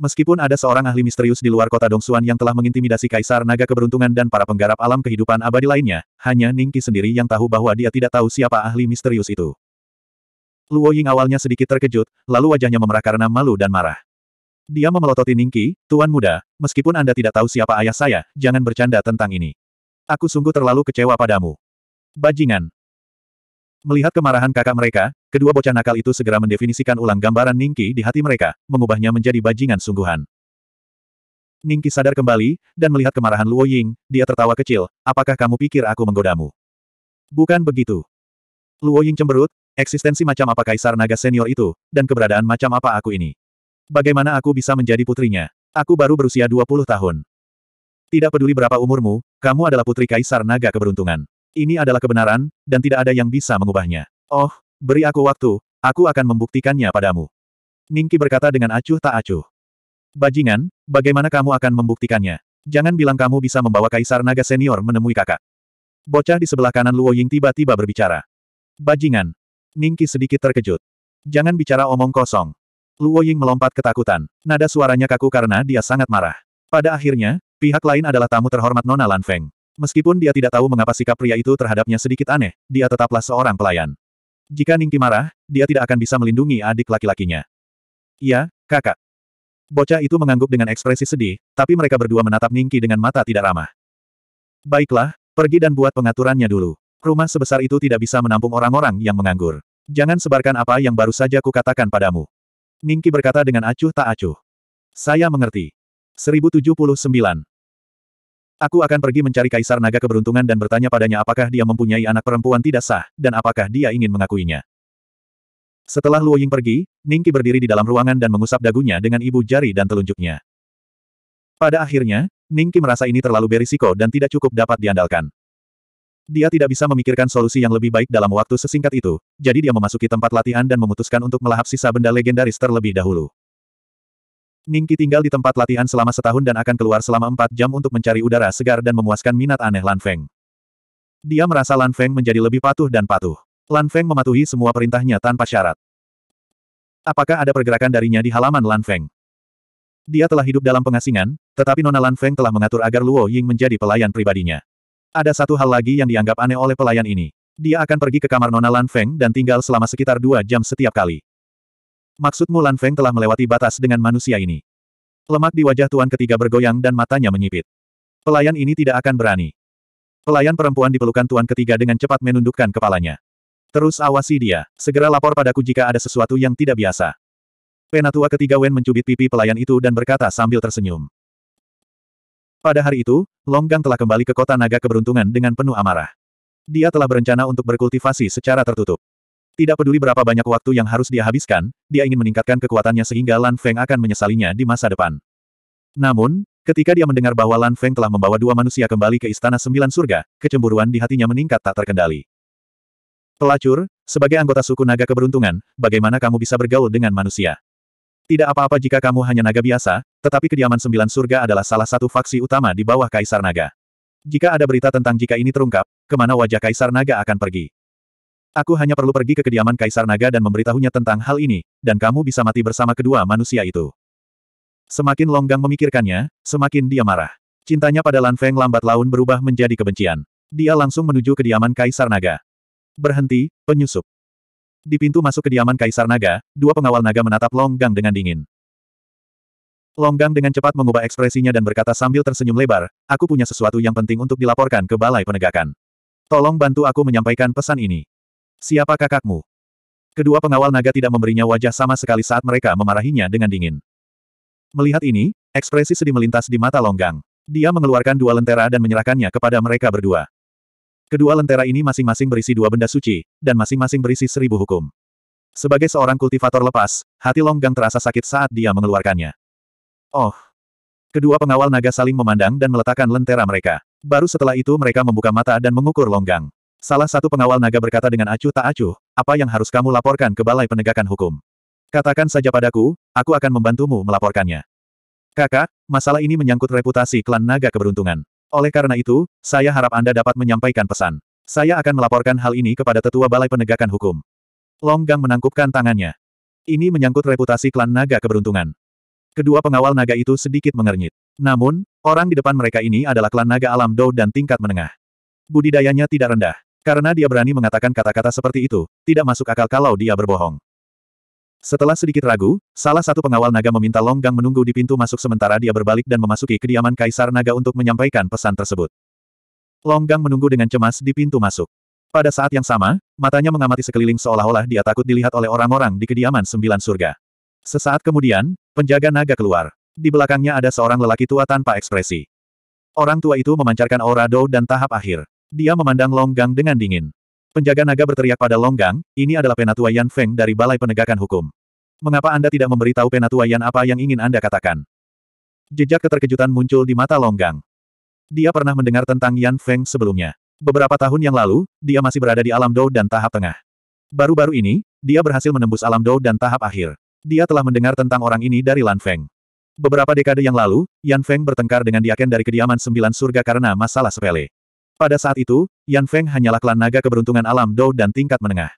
Meskipun ada seorang ahli misterius di luar kota Dongsuan yang telah mengintimidasi Kaisar Naga Keberuntungan dan para penggarap alam kehidupan abadi lainnya, hanya Ningki sendiri yang tahu bahwa dia tidak tahu siapa ahli misterius itu. Luo Ying awalnya sedikit terkejut, lalu wajahnya memerah karena malu dan marah. Dia memelototi Ningki, Tuan Muda, meskipun Anda tidak tahu siapa ayah saya, jangan bercanda tentang ini. Aku sungguh terlalu kecewa padamu. Bajingan. Melihat kemarahan kakak mereka, kedua bocah nakal itu segera mendefinisikan ulang gambaran Ningki di hati mereka, mengubahnya menjadi bajingan sungguhan. Ningki sadar kembali, dan melihat kemarahan Luo Ying, dia tertawa kecil, apakah kamu pikir aku menggodamu? Bukan begitu. Luo Ying cemberut, eksistensi macam apa Kaisar Naga Senior itu, dan keberadaan macam apa aku ini. Bagaimana aku bisa menjadi putrinya? Aku baru berusia 20 tahun. Tidak peduli berapa umurmu, kamu adalah putri kaisar naga keberuntungan. Ini adalah kebenaran, dan tidak ada yang bisa mengubahnya. Oh, beri aku waktu, aku akan membuktikannya padamu. Ningki berkata dengan acuh tak acuh. Bajingan, bagaimana kamu akan membuktikannya? Jangan bilang kamu bisa membawa kaisar naga senior menemui kakak. Bocah di sebelah kanan Luo Ying tiba-tiba berbicara. Bajingan. Ningki sedikit terkejut. Jangan bicara omong kosong. Luo Ying melompat ketakutan. Nada suaranya kaku karena dia sangat marah. Pada akhirnya, pihak lain adalah tamu terhormat Nona Lan Feng. Meskipun dia tidak tahu mengapa sikap pria itu terhadapnya sedikit aneh, dia tetaplah seorang pelayan. Jika Ningki marah, dia tidak akan bisa melindungi adik laki-lakinya. Iya, kakak. Bocah itu mengangguk dengan ekspresi sedih, tapi mereka berdua menatap Ningki dengan mata tidak ramah. Baiklah, pergi dan buat pengaturannya dulu. Rumah sebesar itu tidak bisa menampung orang-orang yang menganggur. Jangan sebarkan apa yang baru saja kukatakan padamu. Ningki berkata dengan acuh tak acuh. Saya mengerti. 1079. Aku akan pergi mencari Kaisar Naga Keberuntungan dan bertanya padanya apakah dia mempunyai anak perempuan tidak sah, dan apakah dia ingin mengakuinya. Setelah Luo Ying pergi, Ningki berdiri di dalam ruangan dan mengusap dagunya dengan ibu jari dan telunjuknya. Pada akhirnya, Ningki merasa ini terlalu berisiko dan tidak cukup dapat diandalkan. Dia tidak bisa memikirkan solusi yang lebih baik dalam waktu sesingkat itu, jadi dia memasuki tempat latihan dan memutuskan untuk melahap sisa benda legendaris terlebih dahulu. Ningki tinggal di tempat latihan selama setahun dan akan keluar selama empat jam untuk mencari udara segar dan memuaskan minat aneh Lan Feng. Dia merasa Lan Feng menjadi lebih patuh dan patuh. Lan Feng mematuhi semua perintahnya tanpa syarat. Apakah ada pergerakan darinya di halaman Lan Feng? Dia telah hidup dalam pengasingan, tetapi Nona Lan Feng telah mengatur agar Luo Ying menjadi pelayan pribadinya. Ada satu hal lagi yang dianggap aneh oleh pelayan ini. Dia akan pergi ke kamar Nona Lan Feng dan tinggal selama sekitar dua jam setiap kali. Maksudmu Lan Feng telah melewati batas dengan manusia ini. Lemak di wajah tuan ketiga bergoyang dan matanya menyipit. Pelayan ini tidak akan berani. Pelayan perempuan dipelukan tuan ketiga dengan cepat menundukkan kepalanya. Terus awasi dia. Segera lapor padaku jika ada sesuatu yang tidak biasa. Penatua ketiga Wen mencubit pipi pelayan itu dan berkata sambil tersenyum. Pada hari itu, Longgang telah kembali ke kota naga keberuntungan dengan penuh amarah. Dia telah berencana untuk berkultivasi secara tertutup. Tidak peduli berapa banyak waktu yang harus dia habiskan, dia ingin meningkatkan kekuatannya sehingga Lan Feng akan menyesalinya di masa depan. Namun, ketika dia mendengar bahwa Lan Feng telah membawa dua manusia kembali ke Istana Sembilan Surga, kecemburuan di hatinya meningkat tak terkendali. Pelacur, sebagai anggota suku naga keberuntungan, bagaimana kamu bisa bergaul dengan manusia? Tidak apa-apa jika kamu hanya naga biasa, tetapi kediaman sembilan surga adalah salah satu faksi utama di bawah Kaisar Naga. Jika ada berita tentang jika ini terungkap, kemana wajah Kaisar Naga akan pergi? Aku hanya perlu pergi ke kediaman Kaisar Naga dan memberitahunya tentang hal ini, dan kamu bisa mati bersama kedua manusia itu. Semakin Longgang memikirkannya, semakin dia marah. Cintanya pada Lan Feng lambat laun berubah menjadi kebencian. Dia langsung menuju kediaman Kaisar Naga. Berhenti, penyusup. Di pintu masuk kediaman Kaisar Naga, dua pengawal naga menatap Longgang dengan dingin. Longgang dengan cepat mengubah ekspresinya dan berkata sambil tersenyum lebar, aku punya sesuatu yang penting untuk dilaporkan ke Balai Penegakan. Tolong bantu aku menyampaikan pesan ini. Siapa kakakmu? Kedua pengawal naga tidak memberinya wajah sama sekali saat mereka memarahinya dengan dingin. Melihat ini, ekspresi sedih melintas di mata Longgang. Dia mengeluarkan dua lentera dan menyerahkannya kepada mereka berdua. Kedua lentera ini masing-masing berisi dua benda suci, dan masing-masing berisi seribu hukum. Sebagai seorang kultivator lepas, hati Longgang terasa sakit saat dia mengeluarkannya. Oh! Kedua pengawal naga saling memandang dan meletakkan lentera mereka. Baru setelah itu mereka membuka mata dan mengukur Longgang. Salah satu pengawal naga berkata dengan acuh tak acuh, apa yang harus kamu laporkan ke Balai Penegakan Hukum? Katakan saja padaku, aku akan membantumu melaporkannya. Kakak, masalah ini menyangkut reputasi klan naga keberuntungan. Oleh karena itu, saya harap Anda dapat menyampaikan pesan. Saya akan melaporkan hal ini kepada Tetua Balai Penegakan Hukum. Long Gang menangkupkan tangannya. Ini menyangkut reputasi klan naga keberuntungan. Kedua pengawal naga itu sedikit mengernyit. Namun, orang di depan mereka ini adalah klan naga alam Dou dan tingkat menengah. Budidayanya tidak rendah. Karena dia berani mengatakan kata-kata seperti itu, tidak masuk akal kalau dia berbohong. Setelah sedikit ragu, salah satu pengawal naga meminta Longgang menunggu di pintu masuk sementara dia berbalik dan memasuki kediaman Kaisar Naga untuk menyampaikan pesan tersebut. Longgang menunggu dengan cemas di pintu masuk. Pada saat yang sama, matanya mengamati sekeliling seolah-olah dia takut dilihat oleh orang-orang di kediaman sembilan surga. Sesaat kemudian, penjaga naga keluar. Di belakangnya ada seorang lelaki tua tanpa ekspresi. Orang tua itu memancarkan aura Dou dan tahap akhir. Dia memandang Longgang dengan dingin. Penjaga naga berteriak pada Longgang, ini adalah penatua Yan Feng dari Balai Penegakan Hukum. Mengapa Anda tidak memberitahu penatua Yan apa yang ingin Anda katakan? Jejak keterkejutan muncul di mata Longgang. Dia pernah mendengar tentang Yan Feng sebelumnya. Beberapa tahun yang lalu, dia masih berada di alam Dou dan tahap tengah. Baru-baru ini, dia berhasil menembus alam Dou dan tahap akhir. Dia telah mendengar tentang orang ini dari Lan Feng. Beberapa dekade yang lalu, Yan Feng bertengkar dengan Diaken dari kediaman sembilan surga karena masalah sepele. Pada saat itu, Yan Feng hanyalah klan naga keberuntungan alam Dou dan tingkat menengah.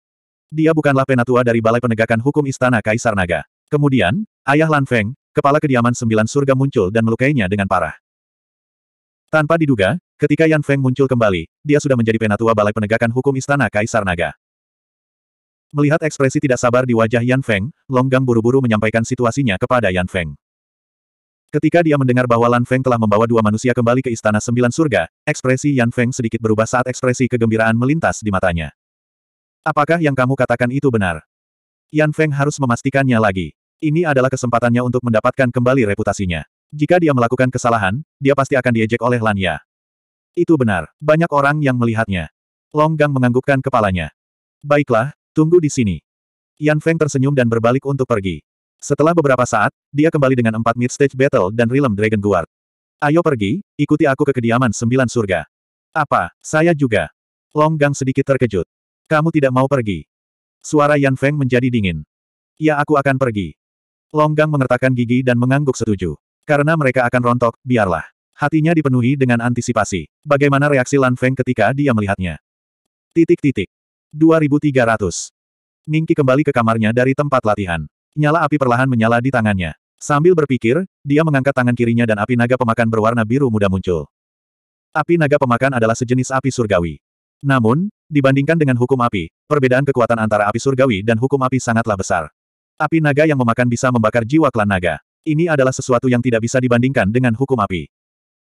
Dia bukanlah penatua dari Balai Penegakan Hukum Istana Kaisar Naga. Kemudian, ayah Lan Feng, kepala kediaman sembilan surga muncul dan melukainya dengan parah. Tanpa diduga, ketika Yan Feng muncul kembali, dia sudah menjadi penatua Balai Penegakan Hukum Istana Kaisar Naga. Melihat ekspresi tidak sabar di wajah Yan Feng, Longgang buru-buru menyampaikan situasinya kepada Yan Feng. Ketika dia mendengar bahwa Lan Feng telah membawa dua manusia kembali ke Istana Sembilan Surga, ekspresi Yan Feng sedikit berubah saat ekspresi kegembiraan melintas di matanya. Apakah yang kamu katakan itu benar? Yan Feng harus memastikannya lagi. Ini adalah kesempatannya untuk mendapatkan kembali reputasinya. Jika dia melakukan kesalahan, dia pasti akan diejek oleh Lan Ya. Itu benar, banyak orang yang melihatnya. Long Gang menganggukkan kepalanya. Baiklah, tunggu di sini. Yan Feng tersenyum dan berbalik untuk pergi. Setelah beberapa saat, dia kembali dengan empat mid-stage battle dan Realm Dragon Guard. Ayo pergi, ikuti aku ke kediaman sembilan surga. Apa, saya juga. Long Gang sedikit terkejut. Kamu tidak mau pergi. Suara Yan Feng menjadi dingin. Ya aku akan pergi. Long Gang mengertakkan gigi dan mengangguk setuju. Karena mereka akan rontok, biarlah. Hatinya dipenuhi dengan antisipasi. Bagaimana reaksi Lan Feng ketika dia melihatnya? Titik-titik. 2300. Ningki kembali ke kamarnya dari tempat latihan. Nyala api perlahan menyala di tangannya. Sambil berpikir, dia mengangkat tangan kirinya dan api naga pemakan berwarna biru muda muncul. Api naga pemakan adalah sejenis api surgawi. Namun, dibandingkan dengan hukum api, perbedaan kekuatan antara api surgawi dan hukum api sangatlah besar. Api naga yang memakan bisa membakar jiwa klan naga. Ini adalah sesuatu yang tidak bisa dibandingkan dengan hukum api.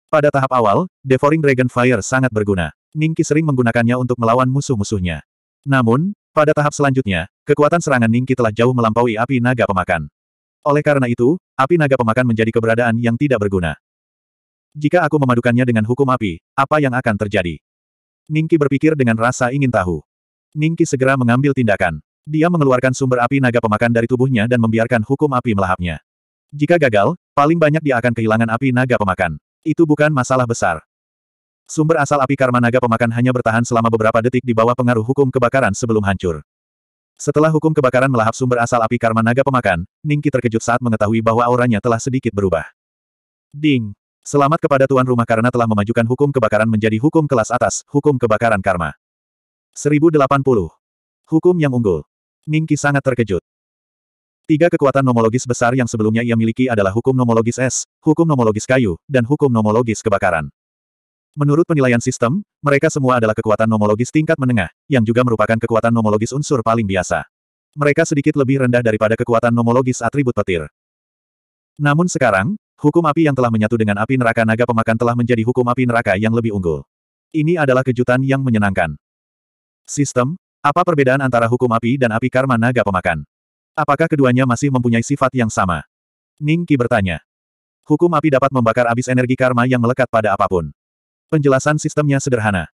Pada tahap awal, Devouring Dragon Fire sangat berguna. Ningki sering menggunakannya untuk melawan musuh-musuhnya. Namun, pada tahap selanjutnya, kekuatan serangan Ningki telah jauh melampaui api naga pemakan. Oleh karena itu, api naga pemakan menjadi keberadaan yang tidak berguna. Jika aku memadukannya dengan hukum api, apa yang akan terjadi? Ningki berpikir dengan rasa ingin tahu. Ningki segera mengambil tindakan. Dia mengeluarkan sumber api naga pemakan dari tubuhnya dan membiarkan hukum api melahapnya. Jika gagal, paling banyak dia akan kehilangan api naga pemakan. Itu bukan masalah besar. Sumber asal api karma naga pemakan hanya bertahan selama beberapa detik di bawah pengaruh hukum kebakaran sebelum hancur. Setelah hukum kebakaran melahap sumber asal api karma naga pemakan, Ningki terkejut saat mengetahui bahwa auranya telah sedikit berubah. Ding! Selamat kepada tuan rumah karena telah memajukan hukum kebakaran menjadi hukum kelas atas, hukum kebakaran karma. 1080. Hukum yang unggul. Ningki sangat terkejut. Tiga kekuatan nomologis besar yang sebelumnya ia miliki adalah hukum nomologis es, hukum nomologis kayu, dan hukum nomologis kebakaran. Menurut penilaian sistem, mereka semua adalah kekuatan nomologis tingkat menengah, yang juga merupakan kekuatan nomologis unsur paling biasa. Mereka sedikit lebih rendah daripada kekuatan nomologis atribut petir. Namun sekarang, hukum api yang telah menyatu dengan api neraka naga pemakan telah menjadi hukum api neraka yang lebih unggul. Ini adalah kejutan yang menyenangkan. Sistem, apa perbedaan antara hukum api dan api karma naga pemakan? Apakah keduanya masih mempunyai sifat yang sama? Ningki bertanya. Hukum api dapat membakar abis energi karma yang melekat pada apapun. Penjelasan sistemnya sederhana.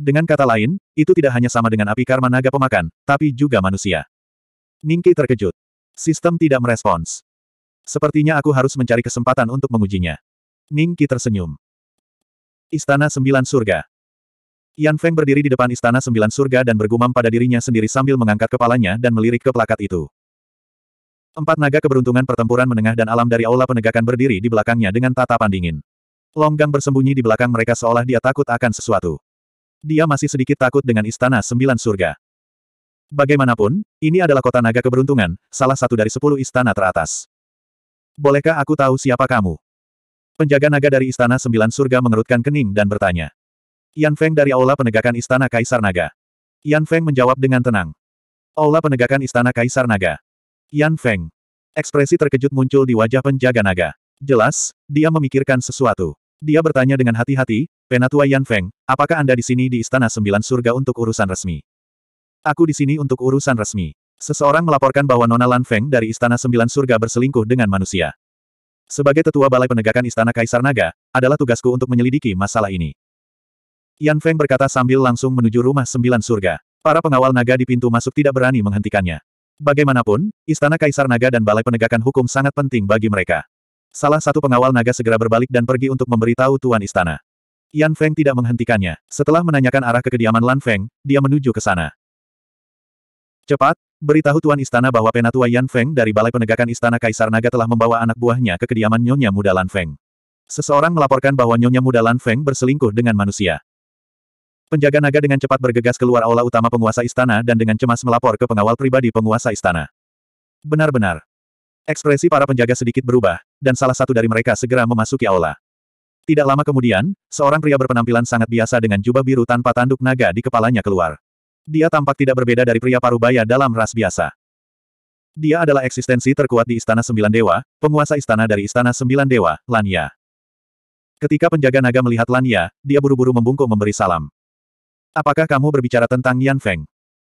Dengan kata lain, itu tidak hanya sama dengan api karma naga pemakan, tapi juga manusia. Ningki terkejut. Sistem tidak merespons. Sepertinya aku harus mencari kesempatan untuk mengujinya. Ningki tersenyum. Istana Sembilan Surga Yan Feng berdiri di depan Istana Sembilan Surga dan bergumam pada dirinya sendiri sambil mengangkat kepalanya dan melirik ke pelakat itu. Empat naga keberuntungan pertempuran menengah dan alam dari aula penegakan berdiri di belakangnya dengan tatapan dingin. Longgang bersembunyi di belakang mereka seolah dia takut akan sesuatu. Dia masih sedikit takut dengan Istana Sembilan Surga. Bagaimanapun, ini adalah kota naga keberuntungan, salah satu dari sepuluh istana teratas. Bolehkah aku tahu siapa kamu? Penjaga naga dari Istana Sembilan Surga mengerutkan kening dan bertanya. Yan Feng dari Aula Penegakan Istana Kaisar Naga. Yan Feng menjawab dengan tenang. Aula Penegakan Istana Kaisar Naga. Yan Feng. Ekspresi terkejut muncul di wajah penjaga naga. Jelas, dia memikirkan sesuatu. Dia bertanya dengan hati-hati, Penatua Yan Feng, apakah Anda di sini di Istana Sembilan Surga untuk urusan resmi? Aku di sini untuk urusan resmi. Seseorang melaporkan bahwa Nona Lan Feng dari Istana Sembilan Surga berselingkuh dengan manusia. Sebagai tetua Balai Penegakan Istana Kaisar Naga, adalah tugasku untuk menyelidiki masalah ini. Yan Feng berkata sambil langsung menuju rumah Sembilan Surga. Para pengawal naga di pintu masuk tidak berani menghentikannya. Bagaimanapun, Istana Kaisar Naga dan Balai Penegakan Hukum sangat penting bagi mereka. Salah satu pengawal naga segera berbalik dan pergi untuk memberitahu Tuan Istana. Yan Feng tidak menghentikannya. Setelah menanyakan arah ke kediaman Lan Feng, dia menuju ke sana. Cepat, beritahu Tuan Istana bahwa penatua Yan Feng dari Balai Penegakan Istana Kaisar Naga telah membawa anak buahnya ke kediaman Nyonya Muda Lan Feng. Seseorang melaporkan bahwa Nyonya Muda Lan Feng berselingkuh dengan manusia. Penjaga naga dengan cepat bergegas keluar aula utama penguasa istana dan dengan cemas melapor ke pengawal pribadi penguasa istana. Benar-benar, Ekspresi para penjaga sedikit berubah, dan salah satu dari mereka segera memasuki aula. Tidak lama kemudian, seorang pria berpenampilan sangat biasa dengan jubah biru tanpa tanduk naga di kepalanya keluar. Dia tampak tidak berbeda dari pria parubaya dalam ras biasa. Dia adalah eksistensi terkuat di Istana Sembilan Dewa, penguasa istana dari Istana Sembilan Dewa, Lania. Ya. Ketika penjaga naga melihat Lania, ya, dia buru-buru membungkuk memberi salam. Apakah kamu berbicara tentang Yan Feng?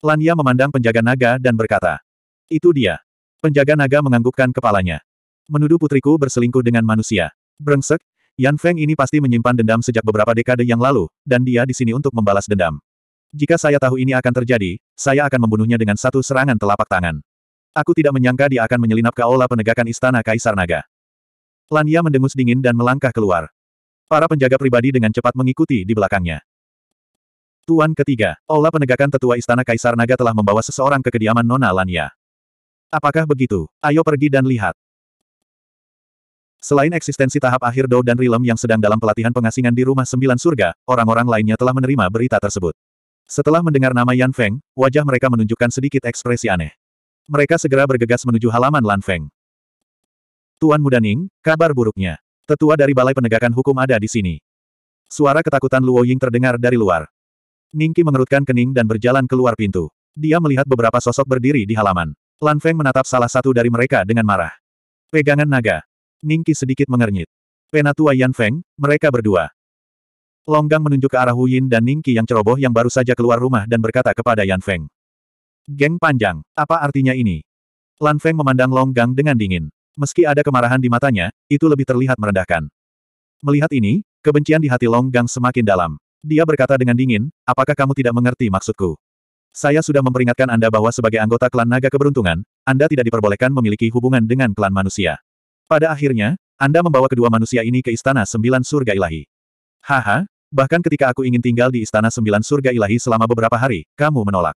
Lania ya memandang penjaga naga dan berkata. Itu dia. Penjaga naga menganggukkan kepalanya. Menuduh putriku berselingkuh dengan manusia. Brengsek, Yan Feng ini pasti menyimpan dendam sejak beberapa dekade yang lalu, dan dia di sini untuk membalas dendam. Jika saya tahu ini akan terjadi, saya akan membunuhnya dengan satu serangan telapak tangan. Aku tidak menyangka dia akan menyelinap ke aula penegakan istana Kaisar Naga. Lania mendengus dingin dan melangkah keluar. Para penjaga pribadi dengan cepat mengikuti di belakangnya. Tuan ketiga, aula penegakan tetua istana Kaisar Naga telah membawa seseorang ke kediaman Nona Lania. Apakah begitu? Ayo pergi dan lihat. Selain eksistensi tahap akhir Dou dan Rilem yang sedang dalam pelatihan pengasingan di rumah sembilan surga, orang-orang lainnya telah menerima berita tersebut. Setelah mendengar nama Yan Feng, wajah mereka menunjukkan sedikit ekspresi aneh. Mereka segera bergegas menuju halaman Lan Feng. Tuan Muda Ning, kabar buruknya. Tetua dari Balai Penegakan Hukum ada di sini. Suara ketakutan Luo Ying terdengar dari luar. Ning Qi mengerutkan kening dan berjalan keluar pintu. Dia melihat beberapa sosok berdiri di halaman. Lan Feng menatap salah satu dari mereka dengan marah. Pegangan naga, Ningki sedikit mengernyit. Penatua Yan Feng, mereka berdua. Longgang menunjuk ke arah Yin dan Ningki yang ceroboh yang baru saja keluar rumah dan berkata kepada Yan Feng. Geng panjang, apa artinya ini? Lan Feng memandang Longgang dengan dingin. Meski ada kemarahan di matanya, itu lebih terlihat merendahkan. Melihat ini, kebencian di hati Longgang semakin dalam. Dia berkata dengan dingin, apakah kamu tidak mengerti maksudku? Saya sudah memperingatkan Anda bahwa sebagai anggota klan naga keberuntungan, Anda tidak diperbolehkan memiliki hubungan dengan klan manusia. Pada akhirnya, Anda membawa kedua manusia ini ke Istana Sembilan Surga Ilahi. Haha, bahkan ketika aku ingin tinggal di Istana Sembilan Surga Ilahi selama beberapa hari, kamu menolak.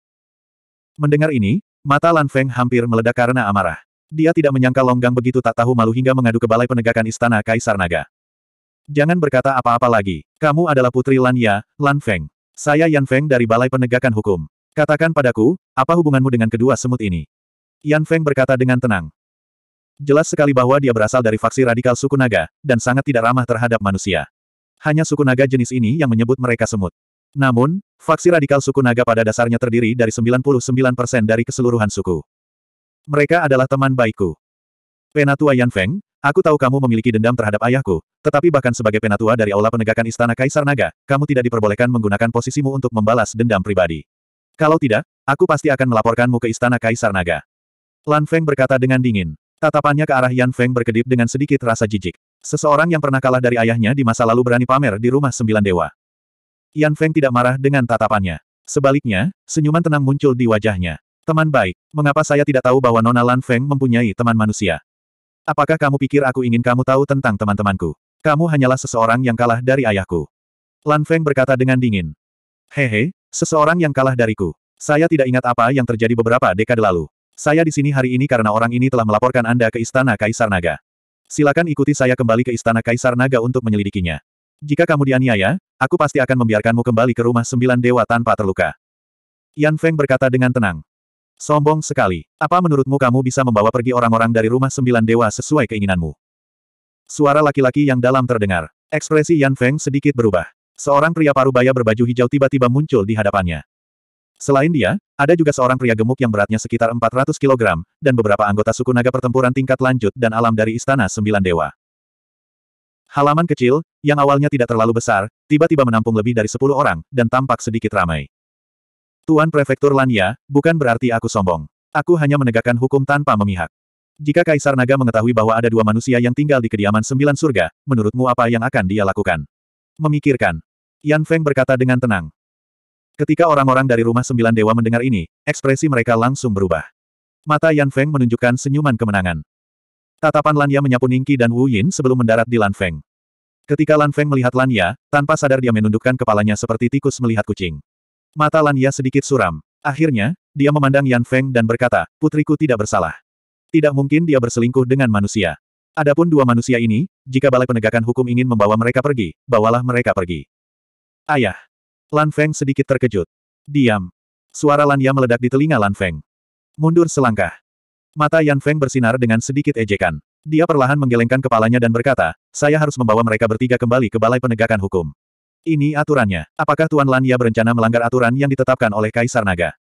Mendengar ini, mata Lan Feng hampir meledak karena amarah. Dia tidak menyangka Longgang begitu tak tahu malu hingga mengadu ke Balai Penegakan Istana Kaisar Naga. Jangan berkata apa-apa lagi. Kamu adalah putri Lan Ya, Lan Feng. Saya Yan Feng dari Balai Penegakan Hukum. Katakan padaku, apa hubunganmu dengan kedua semut ini? Yan Feng berkata dengan tenang. Jelas sekali bahwa dia berasal dari faksi radikal suku naga, dan sangat tidak ramah terhadap manusia. Hanya suku naga jenis ini yang menyebut mereka semut. Namun, faksi radikal suku naga pada dasarnya terdiri dari 99% dari keseluruhan suku. Mereka adalah teman baikku. Penatua Yan Feng, aku tahu kamu memiliki dendam terhadap ayahku, tetapi bahkan sebagai penatua dari Aula Penegakan Istana Kaisar Naga, kamu tidak diperbolehkan menggunakan posisimu untuk membalas dendam pribadi. Kalau tidak, aku pasti akan melaporkanmu ke Istana Kaisar Naga. Lan Feng berkata dengan dingin. Tatapannya ke arah Yan Feng berkedip dengan sedikit rasa jijik. Seseorang yang pernah kalah dari ayahnya di masa lalu berani pamer di rumah sembilan dewa. Yan Feng tidak marah dengan tatapannya. Sebaliknya, senyuman tenang muncul di wajahnya. Teman baik, mengapa saya tidak tahu bahwa Nona Lan Feng mempunyai teman manusia? Apakah kamu pikir aku ingin kamu tahu tentang teman-temanku? Kamu hanyalah seseorang yang kalah dari ayahku. Lan Feng berkata dengan dingin. Hehe, seseorang yang kalah dariku. Saya tidak ingat apa yang terjadi beberapa dekade lalu. Saya di sini hari ini karena orang ini telah melaporkan Anda ke Istana Kaisar Naga. Silakan ikuti saya kembali ke Istana Kaisar Naga untuk menyelidikinya. Jika kamu dianiaya, aku pasti akan membiarkanmu kembali ke rumah sembilan dewa tanpa terluka. Yan Feng berkata dengan tenang. Sombong sekali. Apa menurutmu kamu bisa membawa pergi orang-orang dari rumah sembilan dewa sesuai keinginanmu? Suara laki-laki yang dalam terdengar. Ekspresi Yan Feng sedikit berubah. Seorang pria parubaya berbaju hijau tiba-tiba muncul di hadapannya. Selain dia, ada juga seorang pria gemuk yang beratnya sekitar 400 kg, dan beberapa anggota suku naga pertempuran tingkat lanjut dan alam dari Istana Sembilan Dewa. Halaman kecil, yang awalnya tidak terlalu besar, tiba-tiba menampung lebih dari 10 orang, dan tampak sedikit ramai. Tuan Prefektur Lania, ya, bukan berarti aku sombong. Aku hanya menegakkan hukum tanpa memihak. Jika Kaisar Naga mengetahui bahwa ada dua manusia yang tinggal di kediaman sembilan surga, menurutmu apa yang akan dia lakukan? Memikirkan. Yan Feng berkata dengan tenang. Ketika orang-orang dari rumah sembilan dewa mendengar ini, ekspresi mereka langsung berubah. Mata Yan Feng menunjukkan senyuman kemenangan. Tatapan Lan Ya menyapu Ningki dan Wu Yin sebelum mendarat di Lan Feng. Ketika Lan Feng melihat Lan Ya, tanpa sadar dia menundukkan kepalanya seperti tikus melihat kucing. Mata Lan Ya sedikit suram. Akhirnya, dia memandang Yan Feng dan berkata, putriku tidak bersalah. Tidak mungkin dia berselingkuh dengan manusia. Adapun dua manusia ini, jika balai penegakan hukum ingin membawa mereka pergi, bawalah mereka pergi. Ayah, Lan Feng sedikit terkejut. Diam. Suara Lan Ya meledak di telinga Lan Feng. Mundur selangkah. Mata Yan Feng bersinar dengan sedikit ejekan. Dia perlahan menggelengkan kepalanya dan berkata, saya harus membawa mereka bertiga kembali ke Balai Penegakan Hukum. Ini aturannya. Apakah Tuan Lan Ya berencana melanggar aturan yang ditetapkan oleh Kaisar Naga?